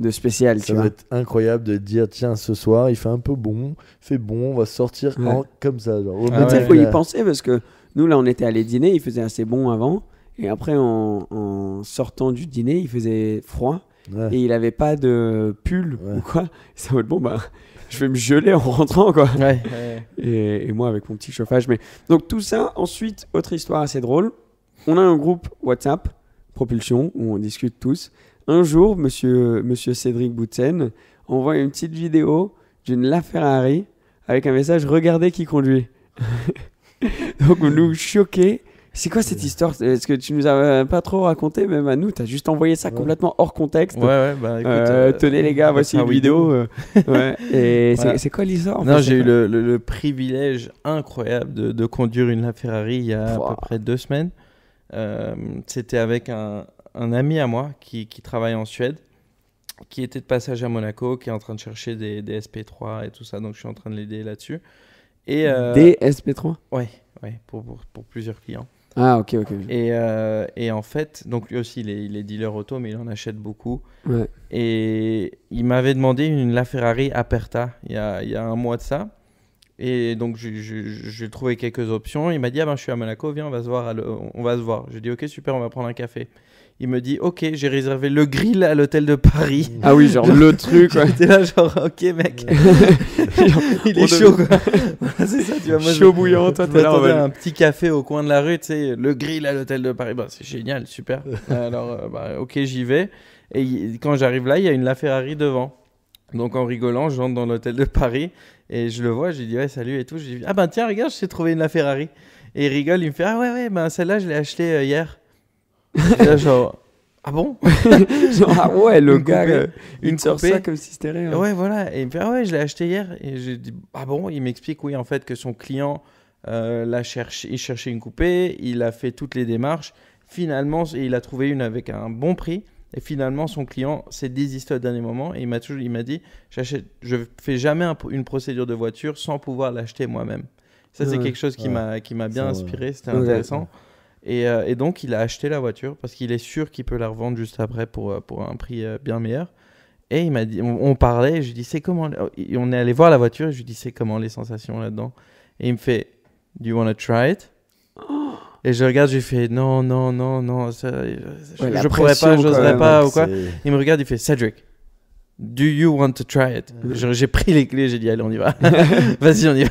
de spécial. Ça va être incroyable de dire tiens, ce soir, il fait un peu bon, fait bon, on va sortir comme ça. Genre, il faut y penser parce que nous, là, on était allé dîner, il faisait assez bon avant. Et après, en sortant du dîner, il faisait froid et il avait pas de pull ou quoi. Ça être bon, bah, je vais me geler en rentrant, quoi. et, moi, avec mon petit chauffage. Mais... Donc, tout ça, ensuite, autre histoire assez drôle. On a un groupe WhatsApp, Propulsion, où on discute tous. Un jour, monsieur, monsieur Cédric Boutsen envoie une petite vidéo d'une la Ferrari avec un message Regardez qui conduit. Donc, nous choqués c'est quoi cette histoire Est-ce que tu nous as euh, pas trop raconté, même à nous Tu as juste envoyé ça complètement hors contexte. Ouais, ouais, bah écoute. Euh, euh, tenez les gars, voici ah une vidéo. Et c'est quoi l'histoire Non, j'ai eu le, privilège incroyable de, conduire une LaFerrari il y a à peu près deux semaines. C'était avec un, ami à moi qui, travaille en Suède, qui était de passage à Monaco, qui est en train de chercher des, SP3 et tout ça. Donc je suis en train de l'aider là-dessus. Des SP3 Ouais, ouais pour plusieurs clients. Ah, ok, ok. Euh, et, en fait, donc lui aussi, il est, dealer auto, mais il en achète beaucoup. Et il m'avait demandé une LaFerrari Aperta il y, a, il y a un mois de ça. Et donc, j'ai trouvé quelques options. Il m'a dit Ah ben, je suis à Monaco, viens, on va se voir. on va se voir. J'ai dit Ok, super, on va prendre un café il me dit ok j'ai réservé le grill à l'hôtel de Paris ah oui genre, le truc t'es là genre ok mec il est chaud c'est ça tu vois moi, chaud bouillant toi t'es là un petit café au coin de la rue tu sais le grill à l'hôtel de Paris bah, c'est génial super alors euh, bah, ok j'y vais et quand j'arrive là il y a une LaFerrari devant donc en rigolant j'entre dans l'hôtel de Paris et je le vois j'ai dit ouais salut et tout j'ai dit ah ben tiens regarde je t'ai trouvé une LaFerrari et il rigole il me fait ah ouais ouais ben celle-là je l'ai achetée euh, hier genre, ah bon Genre, ah ouais, le gars, euh, une sort ça comme si c'était rien. Ouais, voilà. Et il me fait, ouais, je l'ai acheté hier. Et j'ai dit, ah bon Il m'explique, oui, en fait, que son client, euh, l'a cherché, il cherchait une coupée, il a fait toutes les démarches. Finalement, il a trouvé une avec un bon prix. Et finalement, son client s'est désisté au dernier moment et il m'a toujours, il m'a dit, j'achète, je fais jamais une procédure de voiture sans pouvoir l'acheter moi-même. Ça, c'est quelque chose qui m'a, qui m'a bien inspiré. C'était intéressant. Euh, et, donc, il a acheté la voiture parce qu'il est sûr qu'il peut la revendre juste après pour, euh, pour un prix euh, bien meilleur. Et il m'a dit, on, parlait, je lui dis, c'est comment oh, On est allé voir la voiture et je lui dis, c'est comment les sensations là-dedans Et il me fait, Do you want to try it oh. Et je regarde, je lui fais, Non, non, non, non, je, pourrais pas, j'oserais pas hein, ou quoi. Il me regarde, il fait, Cedric, Do you want to try it J'ai pris les clés, j'ai dit allez on y va. Vas-y on y va.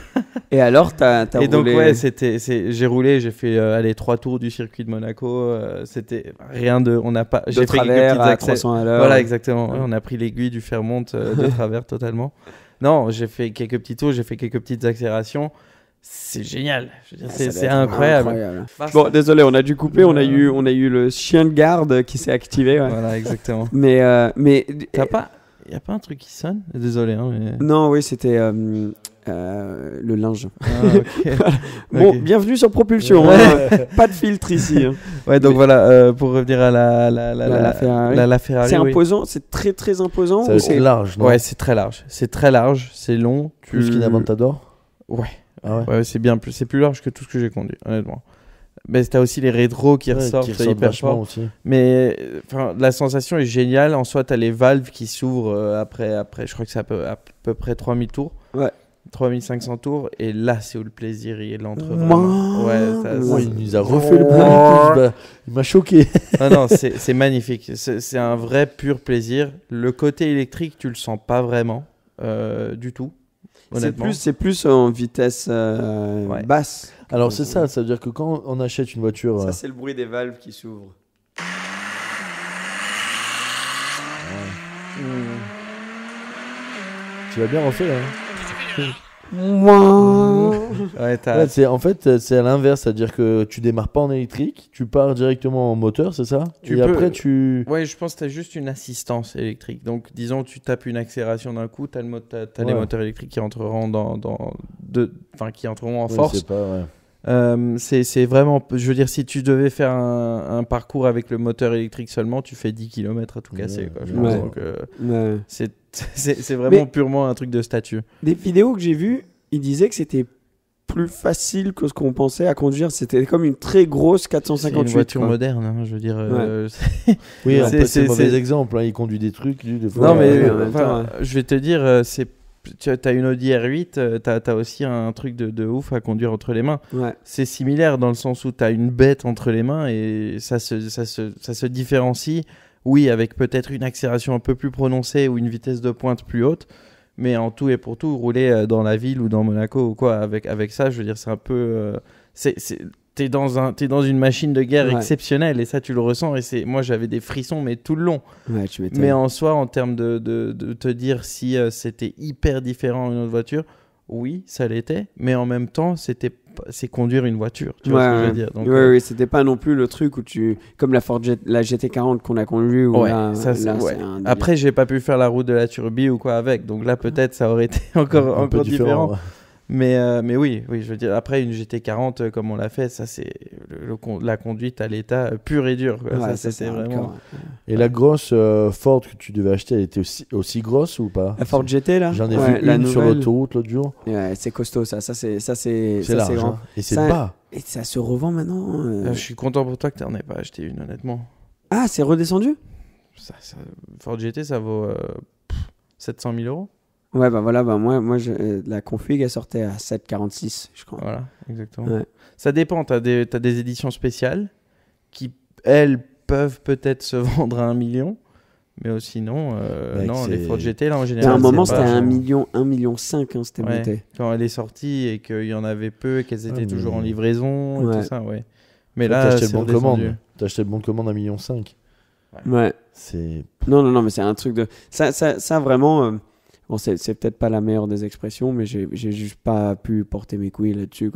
Et alors, t'as as Et donc, ouais, c'était, j'ai roulé, j'ai fait euh, trois tours du circuit de Monaco. Euh, c'était rien de, on n'a pas. J'ai pris travers, à 300 à l'heure. Voilà, exactement. on a pris l'aiguille du Fairmont euh, de travers totalement. Non, j'ai fait quelques petits tours, j'ai fait quelques petites accélérations c'est génial. Ah, c'est incroyable. Bon, désolé, on a dû couper. On a eu, on a eu le chien de garde qui s'est activé. Voilà, exactement. mais, mais t'as pas, y a pas un truc qui sonne Désolé. Hein, non, oui, c'était. Euh, le linge. Ah, bon, bienvenue sur Propulsion. Hein. pas de filtre ici. Hein. Ouais, donc voilà, euh, pour revenir à la, la, la, la, Ferrari. c'est imposant, c'est très très imposant. C'est large, Ouais, c'est très large. C'est très large, c'est long. Plus qu'une Aventador ah Ouais. ouais. c'est bien plus, c'est plus large que tout ce que j'ai conduit, honnêtement. Mais t'as aussi les rétro qui ressortent, qui hyper Aussi. Mais la sensation est géniale. En soi, t'as les valves qui s'ouvrent euh, après, après, je crois que c'est à à peu près 3000 tours. Ouais. 3500 tours, et là, c'est où le plaisir il est entre. il nous a refait le plan. Il m'a choqué. non, ah non, c'est magnifique. C'est un vrai pur plaisir. Le côté électrique, tu le sens pas vraiment euh, du tout. C'est plus, c'est plus en vitesse euh, basse. Alors c'est ça, ça veut dire que quand on achète une voiture. Ça, euh, c'est le bruit des valves qui s'ouvrent. Tu vas bien refaire, hein en fait c'est à l'inverse, c'est-à-dire que tu démarres pas en électrique, tu pars directement en moteur, c'est ça tu après tu Ouais, je pense que tu as juste une assistance électrique. Donc disons tu tapes une accélération d'un coup, tu as, les moteurs électriques qui entreront dans, dans... enfin qui entreront en force. Euh, c'est vraiment, je veux dire, si tu devais faire un, parcours avec le moteur électrique seulement, tu fais 10 km à tout casser. Euh, c'est vraiment purement un truc de statut. Des vidéos que j'ai vues, ils disaient que c'était plus facile que ce qu'on pensait à conduire. C'était comme une très grosse 458. Une voiture moderne, hein, je veux dire. Euh, oui, c'est des exemples hein. il conduit des trucs. non, mais hein. je vais te dire, c'est tu as une Audi R8, tu as, aussi un truc de, ouf à conduire entre les mains. C'est similaire dans le sens où tu as une bête entre les mains et ça se, ça se, différencie, oui, avec peut-être une accélération un peu plus prononcée ou une vitesse de pointe plus haute, mais en tout et pour tout, rouler euh, dans la ville ou dans Monaco ou quoi, avec, avec ça, je veux dire, c'est un peu... Euh, c'est t'es dans un es dans une machine de guerre exceptionnelle et ça tu le ressens et c'est moi j'avais des frissons mais tout le long mais en soi en termes de, te dire si euh, c'était hyper différent une autre voiture oui ça l'était mais en même temps c'était c'est conduire une voiture tu vois ce que je veux dire oui, oui euh, c'était pas non plus le truc où tu comme la Ford la GT40 qu'on a conduit ou là, après j'ai pas pu faire la route de la turbie ou quoi avec donc là peut-être ça aurait été encore un peu différent mais, euh, mais oui, oui, je veux dire, après une GT40 euh, comme on l'a fait, ça c'est le, la conduite à l'état euh, pur et dur. vraiment. Et la grosse Ford que tu devais acheter, elle était aussi, grosse ou pas La Ford GT là J'en ai vu une sur l'autoroute l'autre jour. c'est costaud ça, ça c'est ça c'est grand. Hein. Et c'est bas. Et ça se revend maintenant. Ah, je suis content pour toi que tu n'en aies pas acheté une, honnêtement. Ah, c'est redescendu Ça, Ford GT, ça vaut 700 000 euros. Ouais, ben bah voilà, bah moi, moi euh, la config, elle sortait à 7,46, je crois. Voilà, exactement. Ça dépend, tu as, as, des éditions spéciales qui, elles, peuvent peut-être se vendre à 1 million, mais aussi euh, euh, bah, non, non les Ford GT, là, en général. À un moment, c'était à 1 million, 1 million 5, hein, c'était ouais. Quand elle est sortie et qu'il y en avait peu et qu'elles ah, étaient toujours en livraison et tout ça, ouais. Mais là, tu acheté, bon acheté le bon commande. T'as acheté le bon commande à 1 million 5. Ouais. C'est. Non, non, non, mais c'est un truc de. Ça, ça, vraiment c'est peut-être pas la meilleure des expressions, mais j'ai juste pas pu porter mes couilles là-dessus.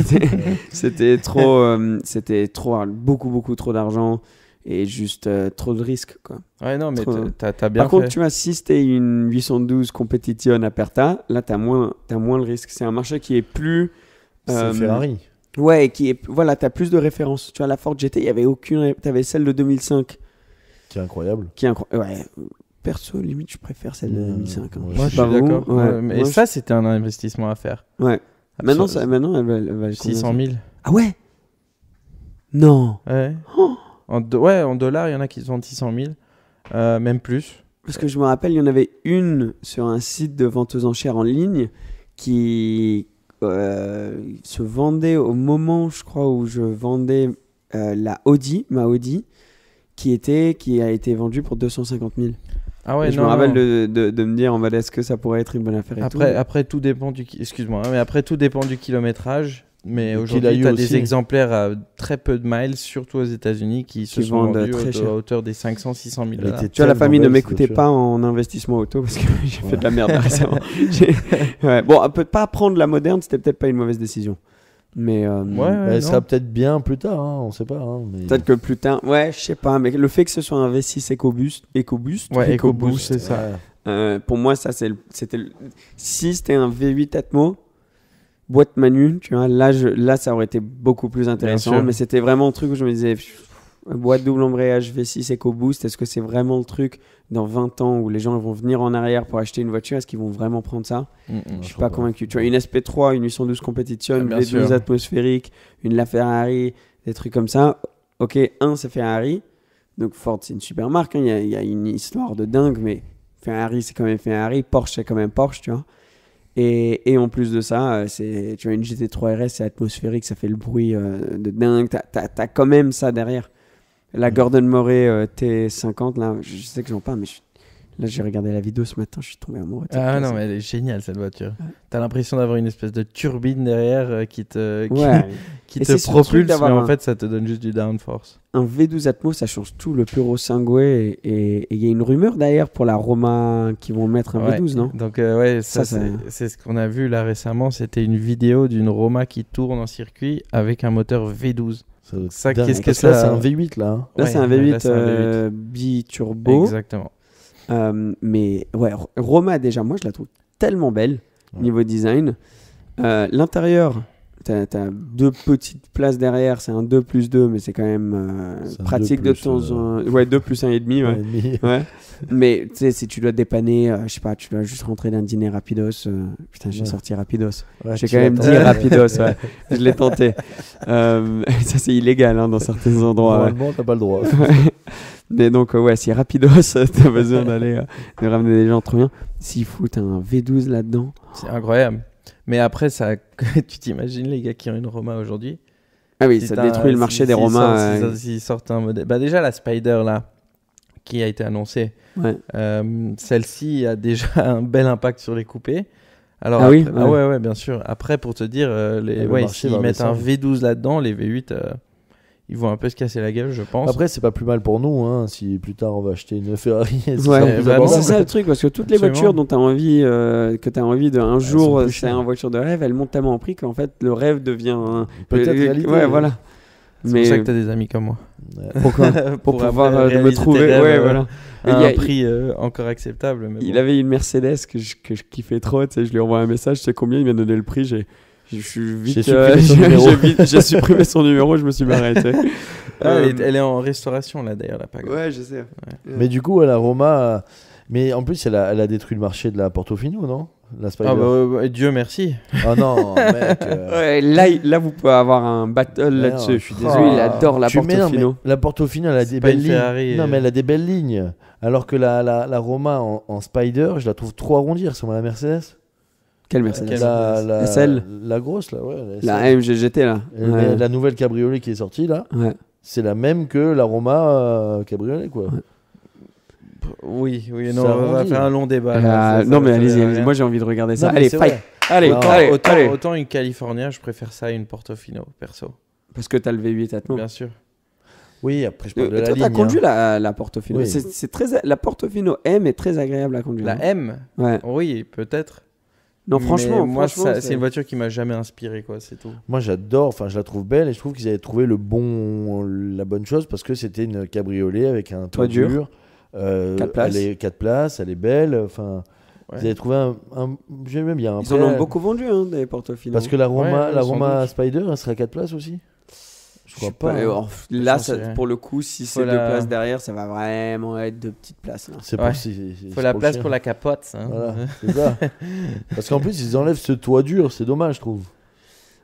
C'était trop, euh, c'était trop, hein, beaucoup, beaucoup trop d'argent et juste euh, trop de risques. Quoi. non, mais t'as bien Par contre, tu as assisté une 812 competition à Perta, là, t'as moins, as moins le risque. C'est un marché qui est plus. C'est euh, Ferrari. Ouais, qui est. Voilà, t'as plus de références. Tu vois, la Ford GT, il y avait aucune. T'avais celle de 2005. Qui est incroyable. Qui est ouais, perso, limite, je préfère celle de 2005. Euh, hein. Moi, je suis d'accord. ça, c'était un investissement à faire. Ouais. Maintenant, maintenant, elle va, elle 600 000. Ah ouais Non. Oh. Ouais. en, dollars, il y en a qui vendent 600 000, euh, même plus. Parce que je me rappelle, il y en avait une sur un site de vente aux enchères en ligne qui euh, se vendait au moment, je crois, où je vendais la Audi, ma Audi, qui, était, qui a été vendue pour 250 000. Ah ouais, je me rappelle de, me dire en est-ce que ça pourrait être une bonne affaire après, tout après, tout dépend du, excuse-moi, mais après tout dépend du kilométrage. Mais aujourd'hui, tu as des exemplaires à très peu de miles, surtout aux États-Unis, qui, se vendent sont très à hauteur des 500, 600 000 dollars. Tu vois, la famille, ne m'écoutait pas en investissement auto parce que j'ai fait de la merde récemment. Bon, peut pas prendre la moderne, c'était peut-être pas une mauvaise décision. Mais ça euh, bah, ouais, ça peut-être bien plus tard, hein, on sait pas. Hein, peut-être que plus tard, ouais, je sais pas. Mais le fait que ce soit un V6 EcoBoost, EcoBoost, c'est ça. Euh, pour moi, ça c'était si c'était un V8 Atmo, boîte manuelle tu vois, là, là ça aurait été beaucoup plus intéressant. Mais c'était vraiment un truc où je me disais, boîte double embrayage V6 EcoBoost, est-ce que c'est vraiment le truc dans 20 ans où les gens vont venir en arrière pour acheter une voiture Est-ce qu'ils vont vraiment prendre ça mm, mm, Je suis pas, convaincu. Tu vois, une SP3, une 812 Competition, ah, des ah, atmosphériques 12 atmosphérique, une LaFerrari, des trucs comme ça. Ok, un, c'est Ferrari. Donc Ford, c'est une super marque. Hein. Il y, a une histoire de dingue, mais Ferrari, c'est quand même Ferrari. Porsche, c'est quand même Porsche, tu vois. Et, et, en plus de ça, euh, c'est, tu vois, une GT3 RS, c'est atmosphérique, ça fait le bruit euh, de dingue. T'as, as quand même ça derrière. La Gordon Moray euh, T50, là, je sais que j'en parle, mais là, j'ai regardé la vidéo ce matin, je suis tombé amoureux. Ah non, mais elle est géniale cette voiture. T'as l'impression d'avoir une espèce de turbine derrière euh, qui te, qui, te propulse, mais en fait, ça te donne juste du downforce. Un V12 Atmos, ça change tout, le Puro singway et il y a une rumeur d'ailleurs pour la Roma qui vont mettre un V12, non Donc, euh, ouais, ça c'est ce qu'on a vu là récemment, c'était une vidéo d'une Roma qui tourne en circuit avec un moteur V12. Ça, qu'est-ce que ça c'est un V8 là. Hein. Là, c'est un V8, euh, bi-turbo Exactement. Euh, mais ouais, Roma déjà, moi je la trouve tellement belle niveau design. Euh, l'intérieur, T'as as deux petites places derrière, c'est un 2 plus 2, mais c'est quand même euh, pratique de temps euh, Ouais, 2 plus 1,5. et ouais. mais tu sais, si tu dois dépanner, euh, je sais pas, tu dois juste rentrer d'un dîner rapidos. putain, j'ai sorti rapidos. j'ai quand même dit rapidos, je l'ai tenté. ça, c'est illégal hein, dans certains endroits. Normalement, t'as pas le droit. mais donc, ouais, si rapidos, t'as besoin d'aller de ramener des gens trop bien. S'ils foutent un V12 là-dedans. C'est incroyable. Mais après, ça, tu t'imagines les gars qui ont une Roma aujourd'hui Ah oui, ça détruit le marché des Romains sortent, euh, un modèle. Bah déjà, la Spider, là, qui a été annoncée, ouais. Euh, celle-ci a déjà un bel impact sur les coupés. Alors, ah oui ouais. ouais, bien sûr. Après, pour te dire, euh, les, ah, s'ils mettent un V12 là-dedans, les V8 ils vont un peu se casser la gueule, je pense. Après, c'est pas plus mal pour nous, hein, si plus tard on va acheter une Ferrari. Bah, c'est ça le truc, parce que toutes les voitures dont tu as envie, euh, que tu as envie d'un un jour, c'est une voiture de rêve, elles montent tellement en prix qu'en fait, le rêve devient. Peut-être euh, réalité. Ouais, voilà. C'est pour ça que tu as des amis comme moi. Pourquoi pour, pour, pouvoir euh, me trouver ouais, voilà. un prix encore acceptable. il avait une Mercedes que je, que je kiffais trop. Je lui envoie un message, Je sais combien il m'a donné le prix. J'ai je suis euh, vite. J'ai supprimé, son numéro, je me suis arrêté. Ah, euh, elle, est, en restauration là d'ailleurs, la pagode. Ouais, je sais. Mais du coup, la Roma. Mais en plus, elle a, détruit le marché de la Portofino, non la ah, bah, Dieu merci. Oh non, mec. Euh. là, vous pouvez avoir un battle là-dessus. Je suis désolé, il adore la Portofino. la Portofino, elle a des belles lignes. Non, mais elle a des belles lignes. Alors que la, Roma en, Spider, je la trouve trop arrondir sur la Mercedes. Quelle Mercedes la, la, grosse, là, ouais. La, MGGT, là. La, nouvelle cabriolet qui est sortie, là, c'est la même que l'Aroma euh, cabriolet, quoi. Oui, oui, non, on va faire un long débat. Euh, non, mais allez moi j'ai envie de regarder ça. allez, allez, autant, une California, je préfère ça à une Portofino, perso. Parce que t'as le V8 à Bien sûr. Oui, après je parle euh, de la toi, ligne. T'as conduit hein. la, Portofino. C'est très la Portofino M est très agréable à conduire. La hein. M. Oui, peut-être. Non, franchement, moi, c'est une voiture qui m'a jamais inspiré, quoi, c'est tout. Moi, j'adore, enfin, je la trouve belle et je trouve qu'ils avaient trouvé le bon, la bonne chose parce que c'était une cabriolet avec un toit dur. Euh, quatre places. Elle est 4 places, elle est belle. Enfin, vous trouvé un, un j'aime bien. Ils en ont beaucoup vendu hein, Parce que la Roma, la Roma Spider, elle sera à quatre places aussi. Je crois pas. Hein. Là, pour le coup, si c'est deux places derrière, ça va vraiment être deux petites places. C'est pas Faut la place pour la capote. Hein. c'est ça. Parce qu'en plus, ils enlèvent ce toit dur, c'est dommage, je trouve.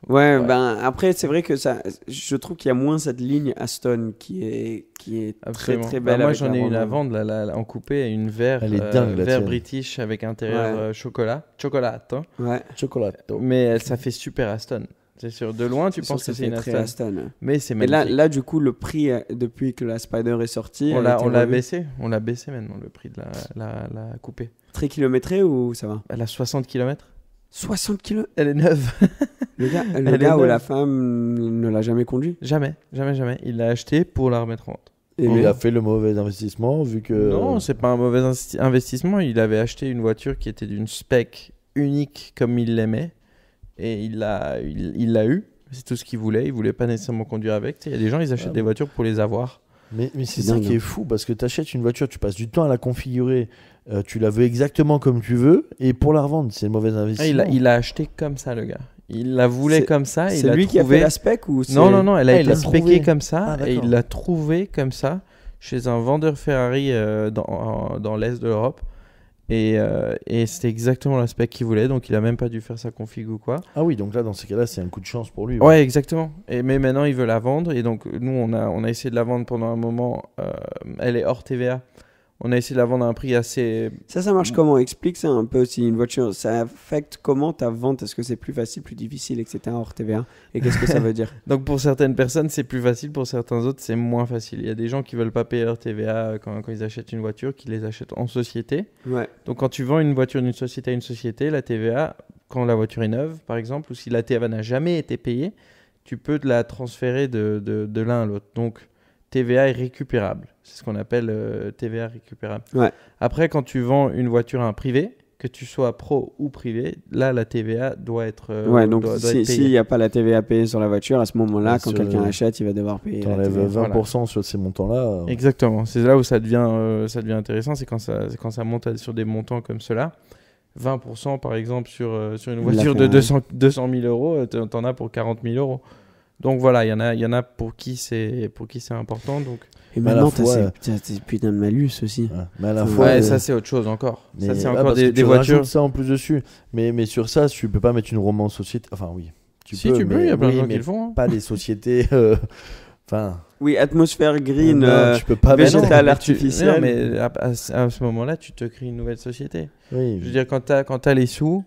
Ouais, ben après c'est vrai que ça, je trouve qu'il y a moins cette ligne Aston qui est qui est très très belle. Ben, moi j'en ai une à vendre là, là, en coupé une verre euh, british avec intérieur euh, chocolat, chocolat. Hein. Ouais. Chocolat. Mais euh, ça fait super Aston. C'est sûr, de loin, tu penses que c'est une Aston. Hein. Mais c'est Et là, là, du coup, le prix, euh, depuis que la Spider est sortie. On l'a baissé. On l'a baissé maintenant, le prix de la, la, la coupée. Très kilométrée ou ça va Elle a 60 km. 60 km Elle est neuve. Le gars, le ou la femme ne l'a jamais conduit Jamais, jamais, jamais. Il l'a acheté pour la remettre en vente. Et il a fait le mauvais investissement vu que. Non, c'est pas un mauvais investissement. Il avait acheté une voiture qui était d'une spec unique comme il l'aimait et il l'a il, l'a eu. C'est tout ce qu'il voulait. Il voulait pas nécessairement conduire avec. Il y a des gens, ils achètent ah des voitures pour les avoir. Mais, mais c'est ça qui est hein. fou parce que tu achètes une voiture, tu passes du temps à la configurer, euh, tu la veux exactement comme tu veux et pour la revendre, c'est une mauvaise ah, investissement. il l'a acheté comme ça, le gars. Il la voulait comme ça. C'est lui qui a fait la ou Non, non, non, elle a ah, été specée comme ça et il l'a trouvé comme ça chez un vendeur Ferrari euh, dans l'Est de l'Europe. Et, euh, et c'était exactement l'aspect qu'il voulait, donc il a même pas dû faire sa config ou quoi. Ah oui, donc là, dans ces cas-là, c'est un coup de chance pour lui. Ouais, exactement. Et, mais maintenant, il veut la vendre, et donc nous, on a, on a essayé de la vendre pendant un moment. Euh, elle est hors TVA, on a essayé de la vendre à un prix assez. Ça, ça marche mm. comment Explique ça un peu si une voiture. Ça affecte comment ta vente Est-ce que c'est plus facile, plus difficile, etc. hors TVA Et qu'est-ce que ça veut dire Donc, pour certaines personnes, c'est plus facile. Pour certains autres, c'est moins facile. Il y a des gens qui veulent pas payer leur TVA quand, quand ils achètent une voiture, qui les achètent en société. Ouais. Donc, quand tu vends une voiture d'une société à une société, la TVA, quand la voiture est neuve, par exemple, ou si la TVA n'a jamais été payée, tu peux la transférer de, de l'un à l'autre. Donc, TVA est récupérable. C'est ce qu'on appelle euh, TVA récupérable. Après, quand tu vends une voiture à un privé, que tu sois pro ou privé, là, la TVA doit être. Euh, ouais, donc s'il n'y a pas la TVA payée sur la voiture, à ce moment-là, quand quelqu'un achète, il va devoir payer. Tu enlèves 20% sur ces montants-là. Euh. Exactement. C'est là où ça devient, intéressant, c'est quand ça, monte sur des montants comme cela. 20% par exemple sur, une voiture de 200, 200 000 euros, tu en as pour 40 000 euros. Donc voilà, il y en a, il y en a pour qui c'est, pour qui c'est important. Donc. Et maintenant, tu as euh, ces, putains de malus aussi. Ouais, la euh, ça c'est autre chose encore. Ça c'est encore des, voitures. ça en plus dessus. Mais, mais sur ça, tu peux pas mettre une romance société. Enfin oui, tu si peux. tu peux, il y a plein de gens qui le font. Hein. Pas des sociétés. Euh, enfin. Oui, atmosphère green, non, peux pas végétale artificielle. Mais, mais à, ce moment-là, tu te crées une nouvelle société. Oui. Je veux dire, quand tu as les sous,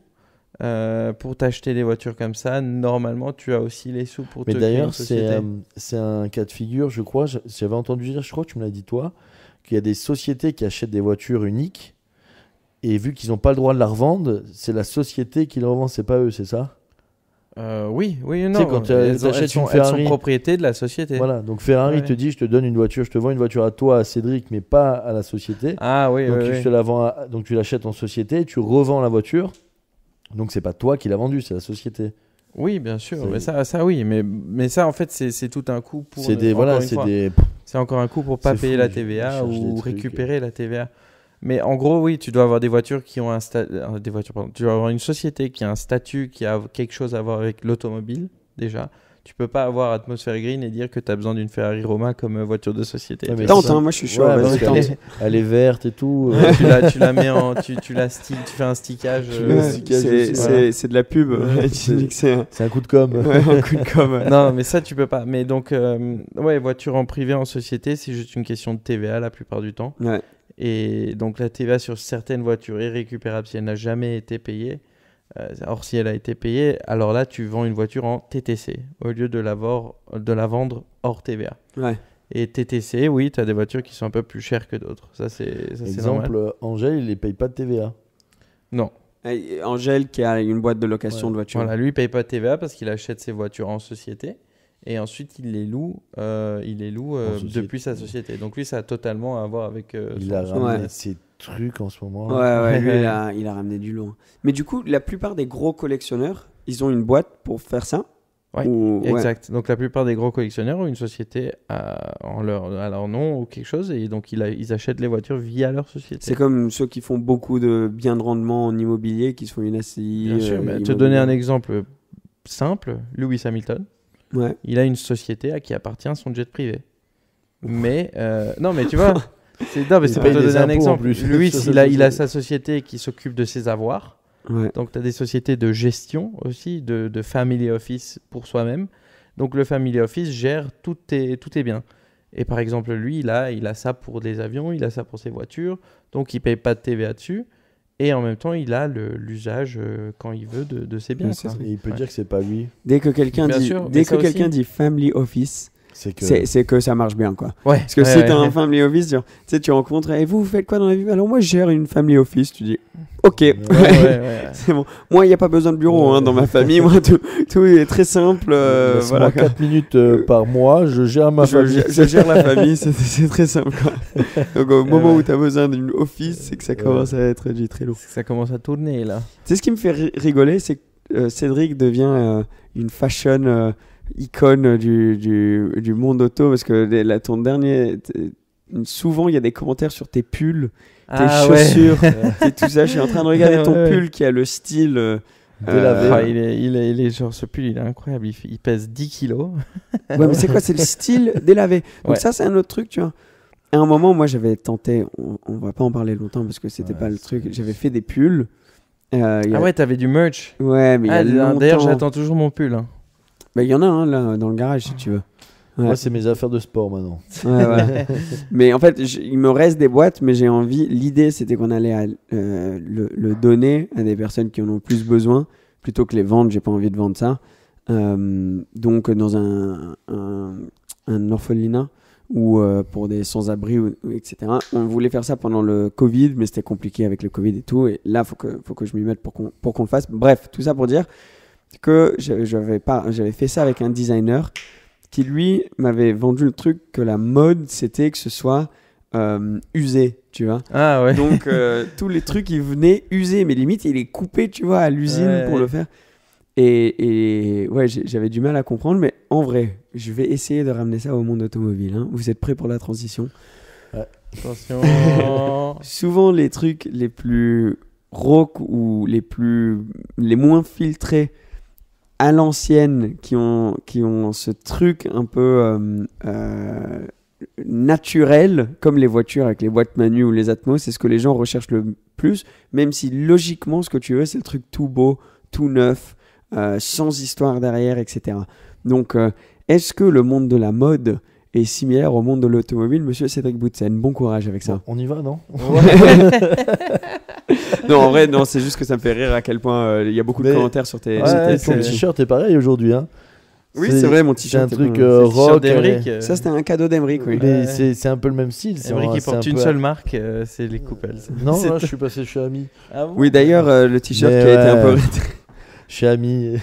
euh, pour t'acheter des voitures comme ça, normalement, tu as aussi les sous pour Mais d'ailleurs, euh, c'est un cas de figure, je crois. J'avais entendu dire, je crois que tu me l'as dit toi, qu'il y a des sociétés qui achètent des voitures uniques et vu qu'ils n'ont pas le droit de la revendre, c'est la société qui la revend, c'est pas eux, c'est ça euh, oui, oui, non. quand elles, elles, sont, Ferrari, propriété de la société. Voilà, donc Ferrari te dit, je te donne une voiture, je te vends une voiture à toi, à Cédric, mais pas à la société. Ah oui, oui, la donc tu l'achètes en société, tu revends la voiture donc c'est pas toi qui l'as vendu, c'est la société. Oui, bien sûr. Mais ça, ça oui. Mais, mais ça, en fait, c'est tout un coup pour. C'est des. Voilà, c'est des. C'est encore un coup pour pas payer la TVA ou récupérer la TVA. Mais en gros, oui, tu dois avoir des voitures qui ont un euh, des voitures, Tu dois avoir une société qui a un statut, qui a quelque chose à voir avec l'automobile déjà tu peux pas avoir Atmosphère Green et dire que tu as besoin d'une Ferrari Roma comme euh, voiture de société. tente, moi je suis chaud. elle, est verte et tout. Euh. tu, la, tu, mets en. Tu, la tu fais un stickage. Euh, c'est de la pub. c'est un... coup de com. un coup de com. non, mais ça tu peux pas. Mais donc, ouais, voiture en privé, en société, c'est juste une question de TVA la plupart du temps. Et donc la TVA sur certaines voitures est récupérable si elle n'a jamais été payée. Euh, or, si elle a été payée, alors là, tu vends une voiture en TTC au lieu de la, vendre hors TVA. Et TTC, oui, tu as des voitures qui sont un peu plus chères que d'autres. Ça, c'est Exemple, Angèle, il ne paye pas de TVA. Non. Angèle, qui a une boîte de location de voitures. Voilà, lui, il paye pas de TVA parce qu'il achète ses voitures en société. Et ensuite, il les loue, euh, il les loue euh, depuis sa société. Donc lui, ça a totalement à voir avec euh, truc en ce moment. Ouais, ouais, il a, ramené du loin. Mais du coup, la plupart des gros collectionneurs, ils ont une boîte pour faire ça. Ouais, exact. Donc la plupart des gros collectionneurs ont une société à, en leur, leur nom ou quelque chose et donc ils, a, ils achètent les voitures via leur société. C'est comme ceux qui font beaucoup de biens de rendement en immobilier, qui se font une SCI. Bien sûr, euh, mais te donner un exemple simple, Lewis Hamilton, ouais. il a une société à qui appartient son jet privé. Mais euh, non, mais tu vois, C'est mais c'est pas donner un exemple. Lui, il a, sa société qui s'occupe de ses avoirs. Donc, tu as des sociétés de gestion aussi, de, family office pour soi-même. Donc, le family office gère tout tes, tout tes biens. Et par exemple, lui, il a, il a ça pour des avions, il a ça pour ses voitures. Donc, il paye pas de TVA dessus. Et en même temps, il a l'usage euh, quand il veut de, ses biens. il peut dire que c'est pas lui. Dès que quelqu'un dès que quelqu'un dit family office, c'est que... que ça marche bien, quoi. Parce que si t'as un family office, tu sais, tu rencontres, et eh, vous, vous faites quoi dans la vie Alors moi, je gère une family office, tu dis, ok, c'est bon. Moi, il n'y a pas besoin de bureau hein, dans ma famille, moi, tout, tout est très simple. Euh, voilà, 4 minutes euh, euh, par mois, je gère ma famille. Je, gère la famille, c'est très simple. Donc au moment où tu as besoin d'une office, c'est que ça commence à être du très lourd. Ça commence à tourner, là. c'est ce qui me fait rigoler, c'est que Cédric devient une fashion icône du, du, monde auto parce que là, ton dernier souvent il y a des commentaires sur tes pulls tes ah, chaussures tout ça je suis en train de regarder ton pull qui a le style euh, de euh, il, est, il, est, genre ce pull il est incroyable il, pèse 10 kilos ouais mais c'est quoi c'est le style délavé donc ça c'est un autre truc tu vois à un moment moi j'avais tenté on, va pas en parler longtemps parce que c'était pas le truc j'avais fait des pulls euh, ah ouais t'avais du merch ouais mais ah, d'ailleurs j'attends toujours mon pull hein il y en a un, hein, là, dans le garage, si tu veux. Moi, c'est mes affaires de sport maintenant. mais en fait, il me reste des boîtes, mais j'ai envie. L'idée, c'était qu'on allait euh, le, donner à des personnes qui en ont plus besoin, plutôt que les vendre. J'ai pas envie de vendre ça. Euh, donc, dans un, un, orphelinat ou euh, pour des sans-abri, etc. On voulait faire ça pendant le Covid, mais c'était compliqué avec le Covid et tout. Et là, faut que, faut que je m'y mette pour qu'on, pour qu'on le fasse. Bref, tout ça pour dire que j'avais pas j'avais fait ça avec un designer qui lui m'avait vendu le truc que la mode c'était que ce soit euh, usé, tu vois. Ah ouais. Donc euh, tous les trucs ils venaient usés, mais limite il est coupé, tu vois, à l'usine pour le faire. Et, et ouais, j'avais du mal à comprendre, mais en vrai, je vais essayer de ramener ça au monde automobile. Hein. Vous êtes prêts pour la transition Attention. Souvent les trucs les plus rock ou les plus les moins filtrés à l'ancienne qui ont, qui ont ce truc un peu euh, euh, naturel, comme les voitures avec les boîtes manu ou les Atmos, c'est ce que les gens recherchent le plus, même si logiquement ce que tu veux c'est le truc tout beau, tout neuf, euh, sans histoire derrière, etc. Donc est-ce que le monde de la mode et similaire au monde de l'automobile, monsieur Cédric Boutsen. Bon courage avec ça. on y va, non Non, en vrai, non, c'est juste que ça me fait rire à quel point euh, il y a beaucoup de commentaires sur tes. tes- t-shirt est pareil aujourd'hui. Hein. oui, c'est vrai, mon t-shirt. un truc euh, rock. Euh, ça, c'était un cadeau d'Emeric, oui. c'est un peu le même style. c'est vrai qu'il porte une seule marque, c'est les coupelles. Non, je suis passé chez Ami. Ah oui, d'ailleurs, le t-shirt qui a été un peu. Chez Ami.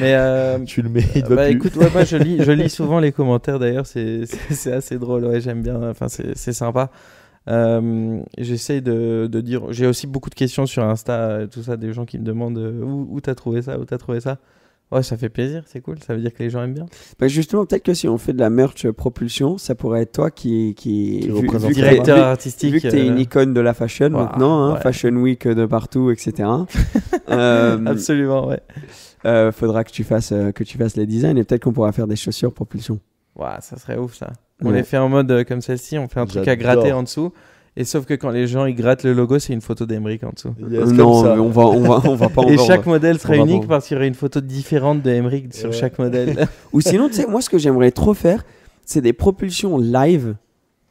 Euh, tu le mets. Euh, bah, écoute, je lis, je lis souvent les commentaires d'ailleurs, c'est assez drôle. Ouais, j'aime bien. Enfin, c'est sympa. Euh, J'essaye de, de, dire. J'ai aussi beaucoup de questions sur Insta, euh, tout ça, des gens qui me demandent où, où t'as trouvé ça, où t'as trouvé ça. Ouais, ça fait plaisir, c'est cool, ça veut dire que les gens aiment bien. Bah, justement, peut-être que si on fait de la merch propulsion, ça pourrait être toi qui. qui, qui directeur artistique. Vu que t'es une icône de la fashion maintenant, hein, Fashion Week de partout, etc. Absolument, ouais. Euh, faudra que tu fasses euh, que tu fasses les designs et peut-être qu'on pourra faire des chaussures propulsion. Waouh, ça serait ouf ça. On les fait en mode euh, comme celle-ci, on fait un truc à gratter en dessous. Et sauf que quand les gens ils grattent le logo, c'est une photo d'Emeric en dessous. non, on va, on va, on va pas. et chaque modèle serait unique parce qu'il y aurait une photo différente d'Emeric sur chaque modèle. Ou sinon, tu sais, moi ce que j'aimerais trop faire, c'est des propulsions live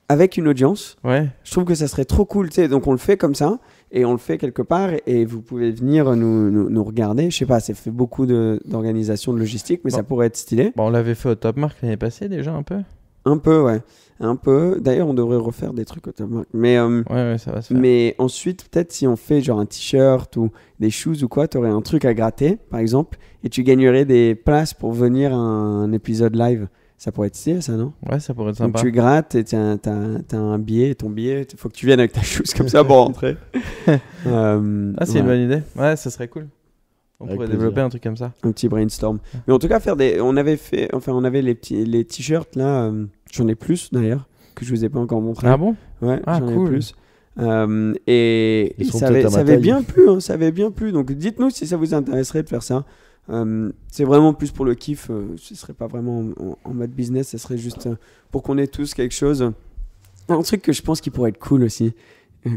avec une audience. Ouais. Je trouve que ça serait trop cool, tu sais. Donc on le fait comme ça et on le fait quelque part et vous pouvez venir nous, nous, regarder. Je sais pas, c'est fait beaucoup d'organisation de, logistique, mais ça pourrait être stylé. Bon, on l'avait fait au Top Mark l'année passée déjà un peu. Un peu, ouais. Un peu. D'ailleurs, on devrait refaire des trucs au Top Mark. Mais, euh, ouais, ça va se faire. mais ensuite, peut-être si on fait genre un t-shirt ou des shoes ou quoi, tu aurais un truc à gratter, par exemple, et tu gagnerais des places pour venir à un épisode live. Ça pourrait être stylé, ça, non Ouais, ça pourrait être sympa. Donc tu grattes et t'as, t'as, un billet, ton billet, Il faut que tu viennes avec ta chose comme ça pour rentrer. ah, c'est une euh, bonne idée. Ouais, ça serait cool. On pourrait développer un truc comme ça. Un petit brainstorm. Mais en tout cas, faire des, on avait fait, enfin, on avait les petits, les t-shirts là. Euh, j'en ai plus d'ailleurs que je vous ai pas encore montré. Ah bon Ouais. Ah, j'en Ai plus. Euh, et, ça, avait, bien plu, hein, ça avait bien plu. Donc dites-nous si ça vous intéresserait de faire ça. Euh, c'est vraiment plus pour le kiff. Euh, ce serait pas vraiment en, mode business, ce serait juste euh, pour qu'on ait tous quelque chose. Un truc que je pense qui pourrait être cool aussi.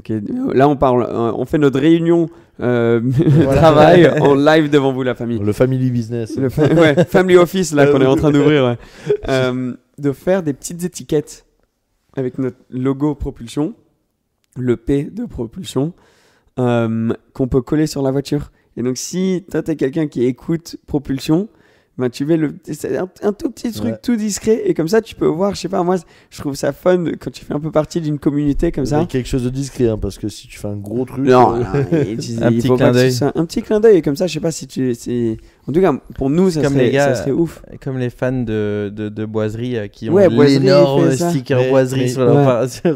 Là, on parle, on fait notre réunion travail en live devant vous, la famille. Le family business. Le family office, là, qu'on est en train d'ouvrir. de faire des petites étiquettes avec notre logo propulsion, le P de propulsion, qu'on peut coller sur la voiture. Et donc, si toi, t'es quelqu'un qui écoute Propulsion, ben, tu mets le, un, tout petit truc tout discret et comme ça tu peux voir je sais pas moi je trouve ça fun quand tu fais un peu partie d'une communauté comme ça quelque chose de discret hein, parce que si tu fais un gros truc non, euh, un, petit clin d'œil. un, petit clin d'œil et comme ça je sais pas si tu si, en tout cas, pour nous, ça, comme serait, les gars, ça ouf. Comme les fans de, de, Boiserie euh, qui ont des l'énorme sticker Boiserie sur,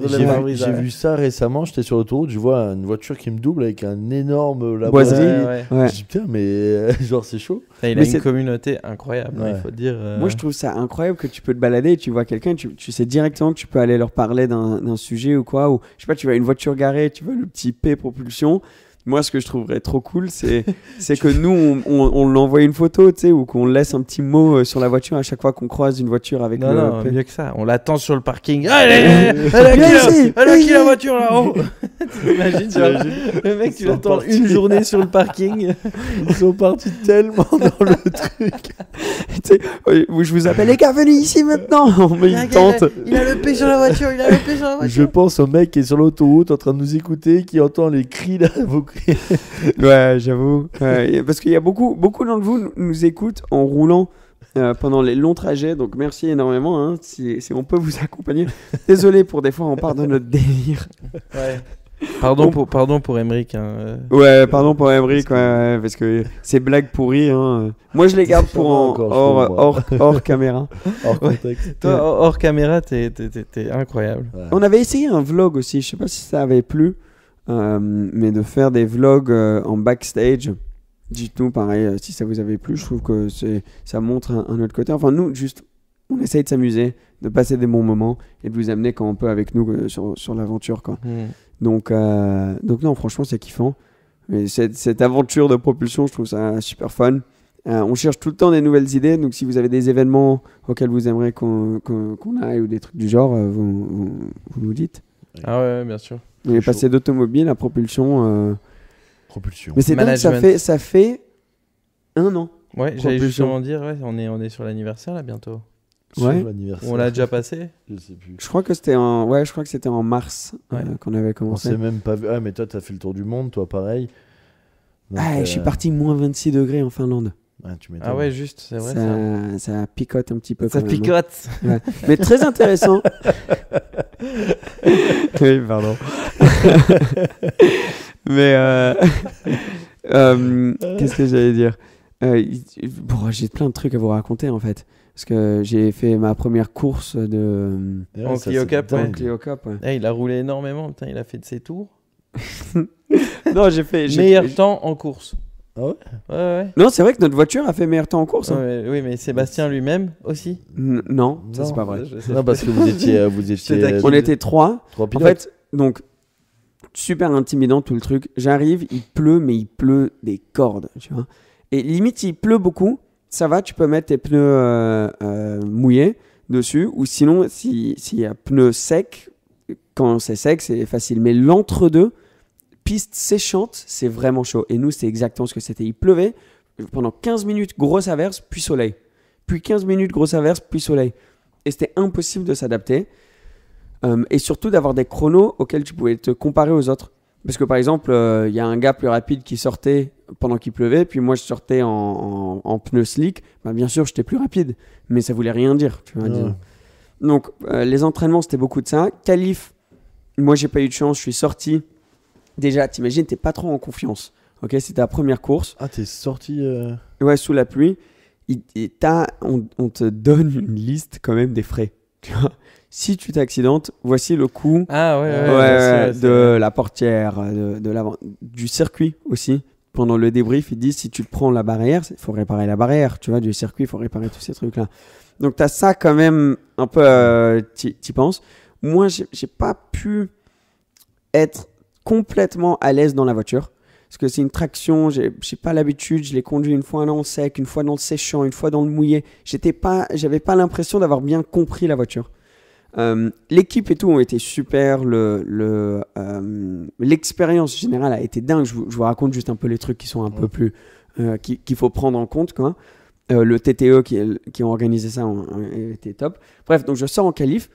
J'ai vu ça récemment, j'étais sur l'autoroute, je vois une voiture qui me double avec un énorme la Boiserie. Ouais, ouais. dis putain, mais euh, genre c'est chaud. il a une communauté incroyable, hein, il faut dire. Euh. Moi, je trouve ça incroyable que tu peux te balader et tu vois quelqu'un, tu, tu, sais directement que tu peux aller leur parler d'un sujet ou quoi. Ou je sais pas, tu vois une voiture garée, tu vois le petit P propulsion moi, ce que je trouverais trop cool, c'est que nous, on, l'envoie une photo, tu sais, ou qu'on laisse un petit mot euh, sur la voiture à chaque fois qu'on croise une voiture avec le... Non, mieux que ça. On l'attend sur le parking. Ah, allez, Elle a qui la voiture là-haut T'imagines, le mec, tu l'attends une journée sur le parking. Ils sont partis tellement dans le truc. je vous appelle, les gars, venez ici maintenant. il Il a le P sur la voiture, il a le P sur la voiture. Je pense au mec qui est sur l'autoroute en train de nous écouter, qui entend les cris là, vos cris ouais, j'avoue. parce qu'il y a beaucoup, beaucoup d'entre vous nous écoutent en roulant. Euh, pendant les longs trajets. Donc merci énormément hein, si, on peut vous accompagner. Désolé pour des fois on part de notre délire. Pardon, pour, pardon pour Emric. Hein, euh. Ouais, pardon pour Emric, parce, que ces blagues pourries. Hein. Moi, je les garde pour en, hors, caméra. hors contexte. Toi, hors caméra, t'es incroyable. On avait essayé un vlog aussi, je sais pas si ça avait plu. Euh, mais de faire des vlogs euh, en backstage, dites-nous pareil euh, si ça vous avait plu. Je trouve que ça montre un, autre côté. Enfin, nous, juste, on essaye de s'amuser, de passer des bons moments et de vous amener quand on peut avec nous sur, sur l'aventure. Hmm. Donc, donc, non, franchement, c'est kiffant. Mais cette, cette, aventure de propulsion, je trouve ça super fun. on cherche tout le temps des nouvelles idées. Donc, si vous avez des événements auxquels vous aimeriez qu'on, qu'on, aille ou des trucs du genre, vous, vous, vous nous dites. Ah ouais, bien sûr. On est passé d'automobile à propulsion. Euh, propulsion. Mais c'est dingue, ça fait, ça fait un an. Ouais, j'allais justement dire, on, est, on est sur l'anniversaire là bientôt. Ouais. On l'a déjà passé Je sais plus. Je crois que c'était en, ouais, je crois que c'était en mars euh, qu'on avait commencé. On s'est même pas vu. Ah, mais toi, t'as fait le tour du monde, toi, pareil. ah, je suis euh, parti moins 26 degrés en Finlande. Ah, ah, ouais, juste, c'est vrai. Ça, ça... picote un petit peu. Ça hein. picote. Mais très intéressant. oui, pardon. Mais euh, euh, qu'est-ce que j'allais dire euh, bon, J'ai plein de trucs à vous raconter en fait. Parce que j'ai fait ma première course de... Ah, en Clio Cup. Eh, il a roulé énormément, putain, il a fait de ses tours. non, j'ai fait... Meilleur temps en course. Ah non, c'est vrai que notre voiture a fait meilleur temps en course. Hein. oui, mais Sébastien lui-même aussi. non, ça c'est pas vrai. Non, parce que vous étiez, euh, vous étiez euh, On était trois. En fait, donc, super intimidant tout le truc. J'arrive, il pleut, mais il pleut des cordes, tu vois. Et limite, il pleut beaucoup, ça va, tu peux mettre tes pneus euh, mouillés dessus, ou sinon, si- s'il y a pneus secs, quand c'est sec, c'est facile. Mais l'entre-deux, piste séchante, c'est vraiment chaud. Et nous, c'est exactement ce que c'était. Il pleuvait pendant 15 minutes, grosse averse, puis soleil. Puis 15 minutes, grosse averse, puis soleil. Et c'était impossible de s'adapter. Euh, et surtout d'avoir des chronos auxquels tu pouvais te comparer aux autres. Parce que par exemple, euh, il y a un gars plus rapide qui sortait pendant qu'il pleuvait, puis moi je sortais en, en, pneu slick. Bah, bien sûr, j'étais plus rapide, mais ça voulait rien dire. Donc euh, les entraînements, c'était beaucoup de ça. qualif, moi j'ai pas eu de chance, je suis sorti Déjà, t'imagines, t'es pas trop en confiance. Ok, c'est ta première course. Ah, t'es sorti. Euh, ouais, sous la pluie. on, te donne une liste quand même des frais. si tu t'accidentes, voici le coût ah, euh, de la portière, euh, de, l'avant, du circuit aussi. Pendant le débrief, ils disent si tu prends la barrière, il faut réparer la barrière, tu vois, du circuit, il faut réparer tous ces trucs-là. Donc tu as ça quand même un peu, Tu t'y penses. Moi, j'ai pas pu être complètement à l'aise dans la voiture. Parce que c'est une traction, Je j'ai pas l'habitude, je l'ai conduit une fois en sec, une fois dans le séchant, une fois dans le mouillé. J'étais pas, j'avais pas l'impression d'avoir bien compris la voiture. Euh, l'équipe et tout ont été super. Euh, l'expérience générale a été dingue. Je vous, raconte juste un peu les trucs qui sont un peu plus euh, qu'il faut prendre en compte, quoi. le TTE qui, ont organisé ça ont, top. Bref, donc je sors en qualif.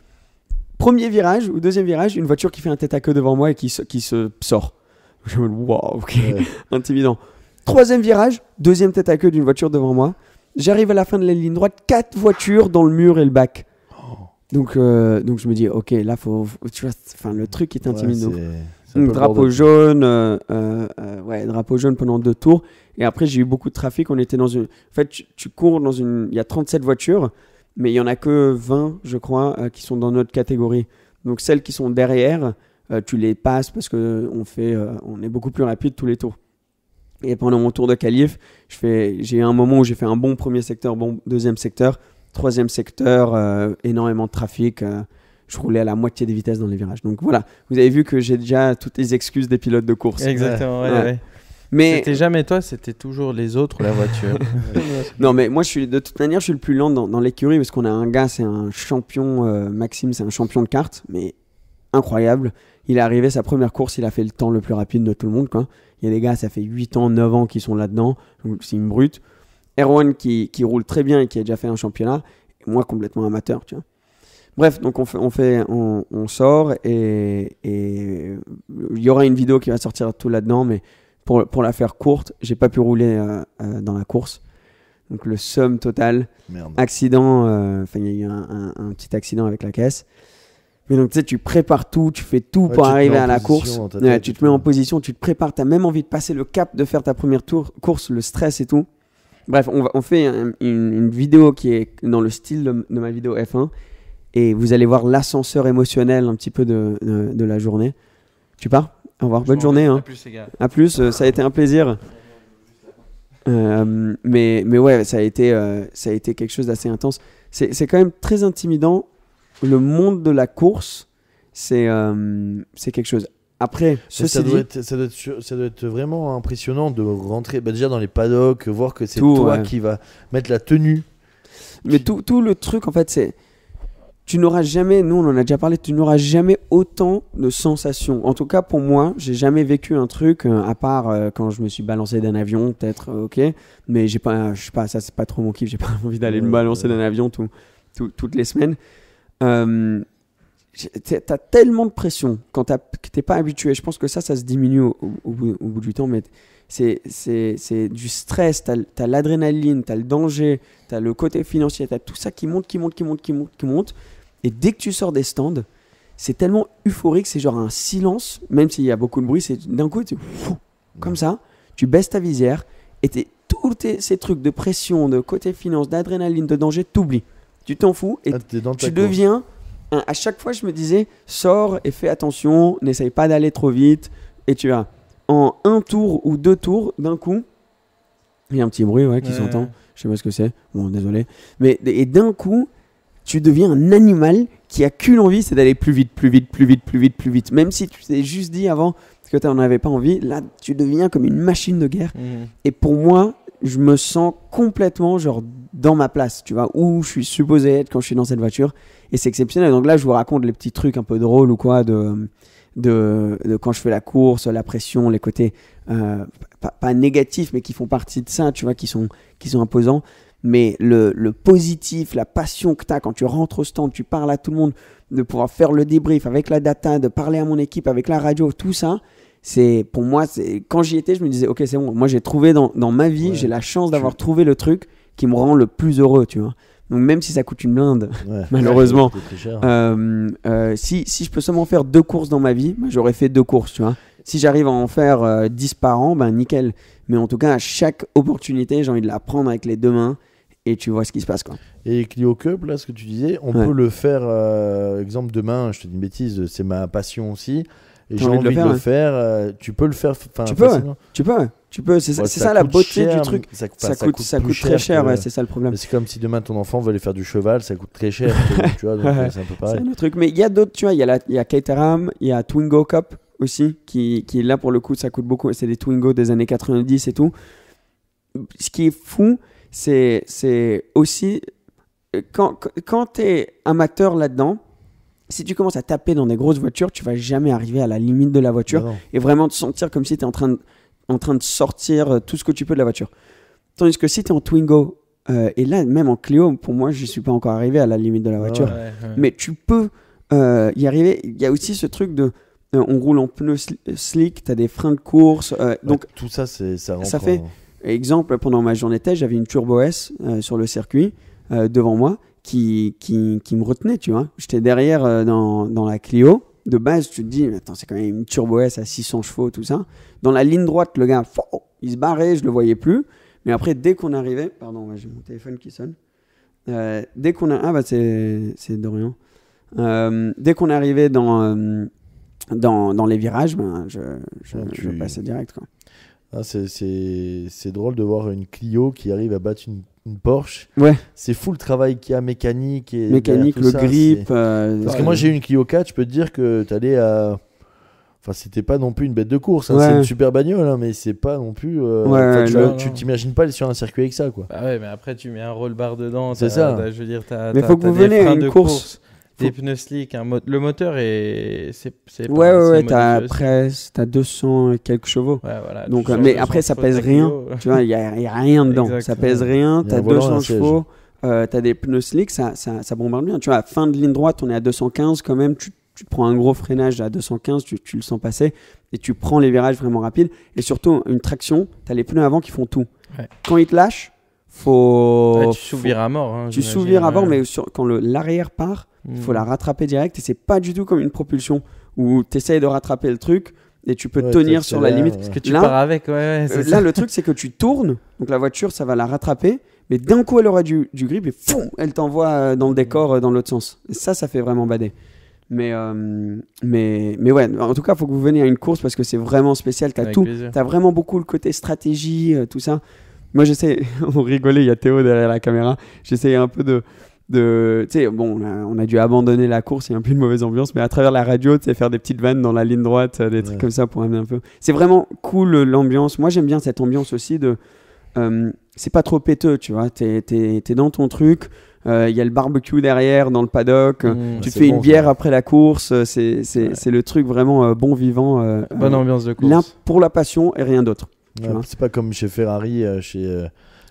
Premier virage ou deuxième virage, une voiture qui fait un tête à queue devant moi et qui se, qui se sort. Je me dis wow, ok, intimidant. Troisième virage, deuxième tête à queue d'une voiture devant moi. J'arrive à la fin de la ligne droite, quatre voitures dans le mur et le bac. Donc, euh, donc je me dis, ok, là, faut, enfin, le truc est intimidant. drapeau jaune, euh, euh, ouais, drapeau jaune pendant deux tours. Et après, j'ai eu beaucoup de trafic. On était dans une. En fait, tu, tu cours dans une. Il y a 37 voitures mais il y en a que 20, je crois, euh, qui sont dans notre catégorie. Donc celles qui sont derrière, euh, tu les passes parce que on fait, euh, on est beaucoup plus rapide tous les tours. Et pendant mon tour de qualif, j'ai eu j'ai un moment où j'ai fait un bon premier secteur, bon deuxième secteur, troisième secteur, énormément de trafic. je roulais à la moitié des vitesses dans les virages. Donc voilà, vous avez vu que j'ai déjà toutes les excuses des pilotes de course. Exactement, c'était jamais toi, c'était toujours les autres la voiture. non, mais moi, je suis, de toute manière, je suis le plus lent dans, l'écurie parce qu'on a un gars, c'est un champion, euh, Maxime, c'est un champion de cartes, mais incroyable. Il est arrivé sa première course, il a fait le temps le plus rapide de tout le monde. Quoi. Il y a des gars, ça fait 8 ans, 9 ans qui sont là-dedans, c'est une brute. Erwan qui, roule très bien et qui a déjà fait un championnat, et moi complètement amateur, tu Bref, donc on fait, on sort et il y aura une vidéo qui va sortir tout là-dedans, mais pour, pour la faire courte, j'ai pas pu rouler euh, euh, dans la course. Donc le somme total, accident, euh, enfin il y a eu un, petit accident avec la caisse. Mais donc tu sais, tu prépares tout, tu fais tout pour arriver à la course. tu te mets en position, tu te prépares, tu as même envie de passer le cap de faire ta première tour, course, le stress et tout. Bref, on, on fait une, vidéo qui est dans le style de, ma vidéo F1. Et vous allez voir l'ascenseur émotionnel un petit peu de, de la journée. Tu pars au revoir, bonne journée. Hein. À plus, euh, ça a été un plaisir. Euh, mais, mais ouais, ça a été, euh, ça a été quelque chose d'assez intense. C'est quand même très intimidant. Le monde de la course, c'est c'est quelque chose. Après, ça, doit être, ça, doit vraiment impressionnant de rentrer bah, déjà dans les paddocks, voir que c'est toi qui va mettre la tenue. Mais tout, tout le truc, en fait, c'est tu n'auras jamais, nous on en a déjà parlé, tu n'auras jamais autant de sensations. En tout cas pour moi, j'ai jamais vécu un truc euh, à part euh, quand je me suis balancé d'un avion, peut-être, euh, ok, mais j'ai pas, je sais pas, ça c'est pas trop mon kiff, j'ai pas envie d'aller me balancer d'un avion tout, toutes les semaines. Tu as tellement de pression quand t'es pas habitué. Je pense que ça, ça se diminue au, bout, du temps, mais c'est du stress, tu as, l'adrénaline, as le danger, as le côté financier, tu as tout ça qui monte, qui monte, qui monte, qui monte, qui monte. Et dès que tu sors des stands, c'est tellement euphorique, c'est genre un silence, même s'il y a beaucoup de bruit, c'est d'un coup, tu, comme ça, tu baisses ta visière et tous ces trucs de pression, de côté finance, d'adrénaline, de danger, oublies. Tu t'en fous et ah, tu deviens. à chaque fois, je me disais, sors et fais attention, n'essaye pas d'aller trop vite. Et tu vois, en un tour ou deux tours, d'un coup, il y a un petit bruit ouais, qui s'entend. ne Je sais pas ce que c'est. Bon, désolé. Mais et d'un coup, tu deviens un animal qui a qu'une envie, c'est d'aller plus vite, plus vite, plus vite, plus vite, plus vite. Même si tu t'es juste dit avant que tu n'en avais pas envie, là, tu deviens comme une machine de guerre. Mhm. Et pour moi, je me sens complètement genre dans ma place, tu vois, où je suis supposé être quand je suis dans cette voiture. Et c'est exceptionnel. Donc là, je vous raconte les petits trucs un peu drôles ou quoi de, de, quand je fais la course, la pression, les côtés euh, pas, pas, négatifs, mais qui font partie de ça, tu vois, qui sont, qui sont imposants mais le, le positif, la passion que tu as quand tu rentres au stand, tu parles à tout le monde, de pouvoir faire le débrief avec la data, de parler à mon équipe, avec la radio, tout ça, c'est pour moi, quand j'y étais, je me disais, ok, c'est bon, moi j'ai trouvé dans, dans, ma vie, j'ai la chance d'avoir trouvé le truc qui me rend le plus heureux, tu vois. Donc même si ça coûte une blinde, malheureusement, euh, euh, si, si, je peux seulement faire deux courses dans ma vie, bah, j'aurais fait deux courses, tu vois. Si j'arrive à en faire 10 euh, par an, ben nickel. Mais en tout cas, à chaque opportunité, j'ai envie de la prendre avec les deux mains et tu vois ce qui se passe. Quoi. Et Clio Cup, là, ce que tu disais, on peut le faire, euh, exemple, demain, je te dis une bêtise, c'est ma passion aussi, et j'ai envie de le faire, euh, tu peux le faire. Tu peux, tu peux, tu peux, c'est ça, la beauté du truc. Ça, coûte, ça coûte, très cher, c'est ça le problème. C'est comme si demain ton enfant veut aller faire du cheval, ça coûte très cher, tu vois, c'est un peu pareil. C'est truc, mais il y a d'autres, tu vois, il y a, la, y a Caterham, il y a Twingo Cup aussi, qui, qui là pour le coup, ça coûte beaucoup, c'est des Twingo des années 90 et tout. Ce qui est fou, c'est aussi euh, quand, quand tu es amateur là-dedans, si tu commences à taper dans des grosses voitures, tu vas jamais arriver à la limite de la voiture et vraiment te sentir comme si tu es en train, de, en train de sortir euh, tout ce que tu peux de la voiture. Tandis que si tu es en Twingo, euh, et là même en Clio, pour moi, je suis pas encore arrivé à la limite de la voiture, mais tu peux y arriver. Il y a aussi ce truc de on roule en pneus slick, tu as des freins de course. donc tout ça, ça, ça fait. Exemple, pendant ma journée j'avais une Turbo S euh, sur le circuit euh, devant moi qui, qui, me retenait, tu vois. J'étais derrière euh, dans, la Clio. De base, tu te dis, attends, c'est quand même une Turbo S à 600 chevaux, tout ça. Dans la ligne droite, le gars, il se barrait, je le voyais plus. Mais après, dès qu'on arrivait, pardon, j'ai mon téléphone qui sonne. dès qu'on a, ah bah c'est Dorian. dès qu'on arrivait dans dans, les virages, ben, je, je, ah, passais direct. Hein, c'est drôle de voir une Clio qui arrive à battre une, Porsche. Ouais. C'est fou le travail qu'il y a mécanique et le grip. Euh, Parce que moi j'ai eu une Clio 4, je peux te dire que t'allais à Enfin, c'était pas non plus une bête de course. Hein, c'est une super bagnole, hein, mais c'est pas non plus. Euh, ouais, tu, t'imagines pas aller sur un circuit avec ça, quoi. Bah ouais, mais après, tu mets un roll bar dedans. C'est ça. Je veux dire, mais faut que course. Des pneus slick, le moteur est. ouais, ouais, ouais, t'as presque 200 et quelques chevaux. Ouais, voilà, Donc, mais après, ça pèse rien. tu vois, il n'y a, rien dedans. ça pèse rien, t'as 200 chevaux, euh, t'as des pneus slick, ça, ça, ça, bombarde bien. Tu vois, à fin de ligne droite, on est à 215 quand même. Tu, tu prends un gros freinage à 215, tu, tu, le sens passer et tu prends les virages vraiment rapides. Et surtout, une traction, t'as les pneus avant qui font tout. Quand ils te lâchent, faut. tu souviens à mort. Hein, tu souviens à mort, mais quand l'arrière part, il hmm. faut la rattraper direct. Et c'est pas du tout comme une propulsion où tu essayes de rattraper le truc et tu peux tenir sur la limite. Parce que tu là, pars avec, euh, Là, le truc, c'est que tu tournes, donc la voiture, ça va la rattraper, mais d'un coup, elle aura du, du grip et fou, elle t'envoie euh, dans le décor, euh, dans l'autre sens. Et ça, ça fait vraiment bader. Mais, mais, mais ouais, en tout cas, il faut que vous veniez à une course parce que c'est vraiment spécial. Tu as tout, tu as vraiment beaucoup le côté stratégie, tout ça. Moi, j'essaie, on rigolait, il y a Théo derrière la caméra. J'essayais un peu de. de tu sais, bon, on a, dû abandonner la course, il y a un peu une mauvaise ambiance, mais à travers la radio, tu sais, faire des petites vannes dans la ligne droite, euh, des trucs comme ça pour amener un peu. C'est vraiment cool euh, l'ambiance. Moi, j'aime bien cette ambiance aussi de. Euh, c'est pas trop péteux, tu vois. tu es, dans ton truc. Il y a le barbecue derrière, dans le paddock. Mmh, tu fais une bière après la course. C'est le truc vraiment bon vivant. Bonne ambiance de course. L'un pour la passion et rien d'autre c'est pas comme chez Ferrari, euh, chez. Euh,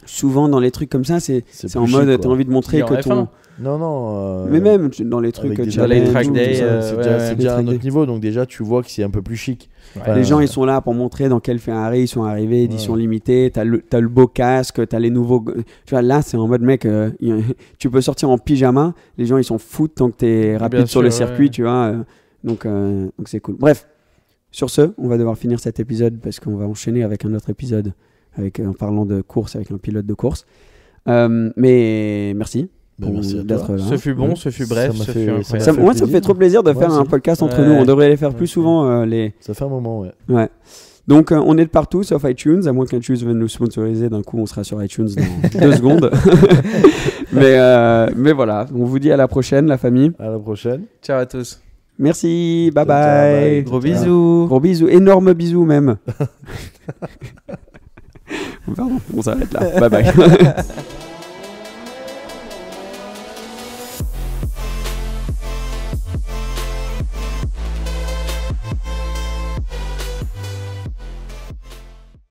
Souvent, dans les trucs comme ça, c'est en mode, t'as envie de montrer que ton. Non, non. Euh, Mais même dans les trucs, c'est déjà, un autre niveau, donc déjà tu vois que c'est un peu plus chic. Les gens, ils sont là pour montrer dans quel Ferrari ils sont arrivés, édition limitée. T'as le, le beau casque, t'as les nouveaux. Tu vois, là, c'est en mode, mec, tu peux sortir en pyjama. Les gens, ils sont fous tant que t'es rapide sur le circuit, tu vois. donc, donc c'est cool. Bref, sur ce, on va devoir finir cet épisode parce qu'on va enchaîner avec un autre épisode avec, en parlant de course avec un pilote de course. Euh, mais merci. Ben Ce fut bon, ce fut bref, ça moi, ça me fait trop plaisir de faire un podcast entre nous. On devrait les faire plus souvent. Euh, ça fait un moment, ouais. Donc, euh, on est de partout, sauf iTunes, à moins qu'iTunes vienne nous sponsoriser. D'un coup, on sera sur iTunes dans deux secondes. mais, mais voilà, on vous dit à la prochaine, la famille. À la prochaine. Ciao à tous. Merci, bye bye. Gros bisous. Gros bisous, énorme bisous même. Pardon, on s'arrête là. bye bye.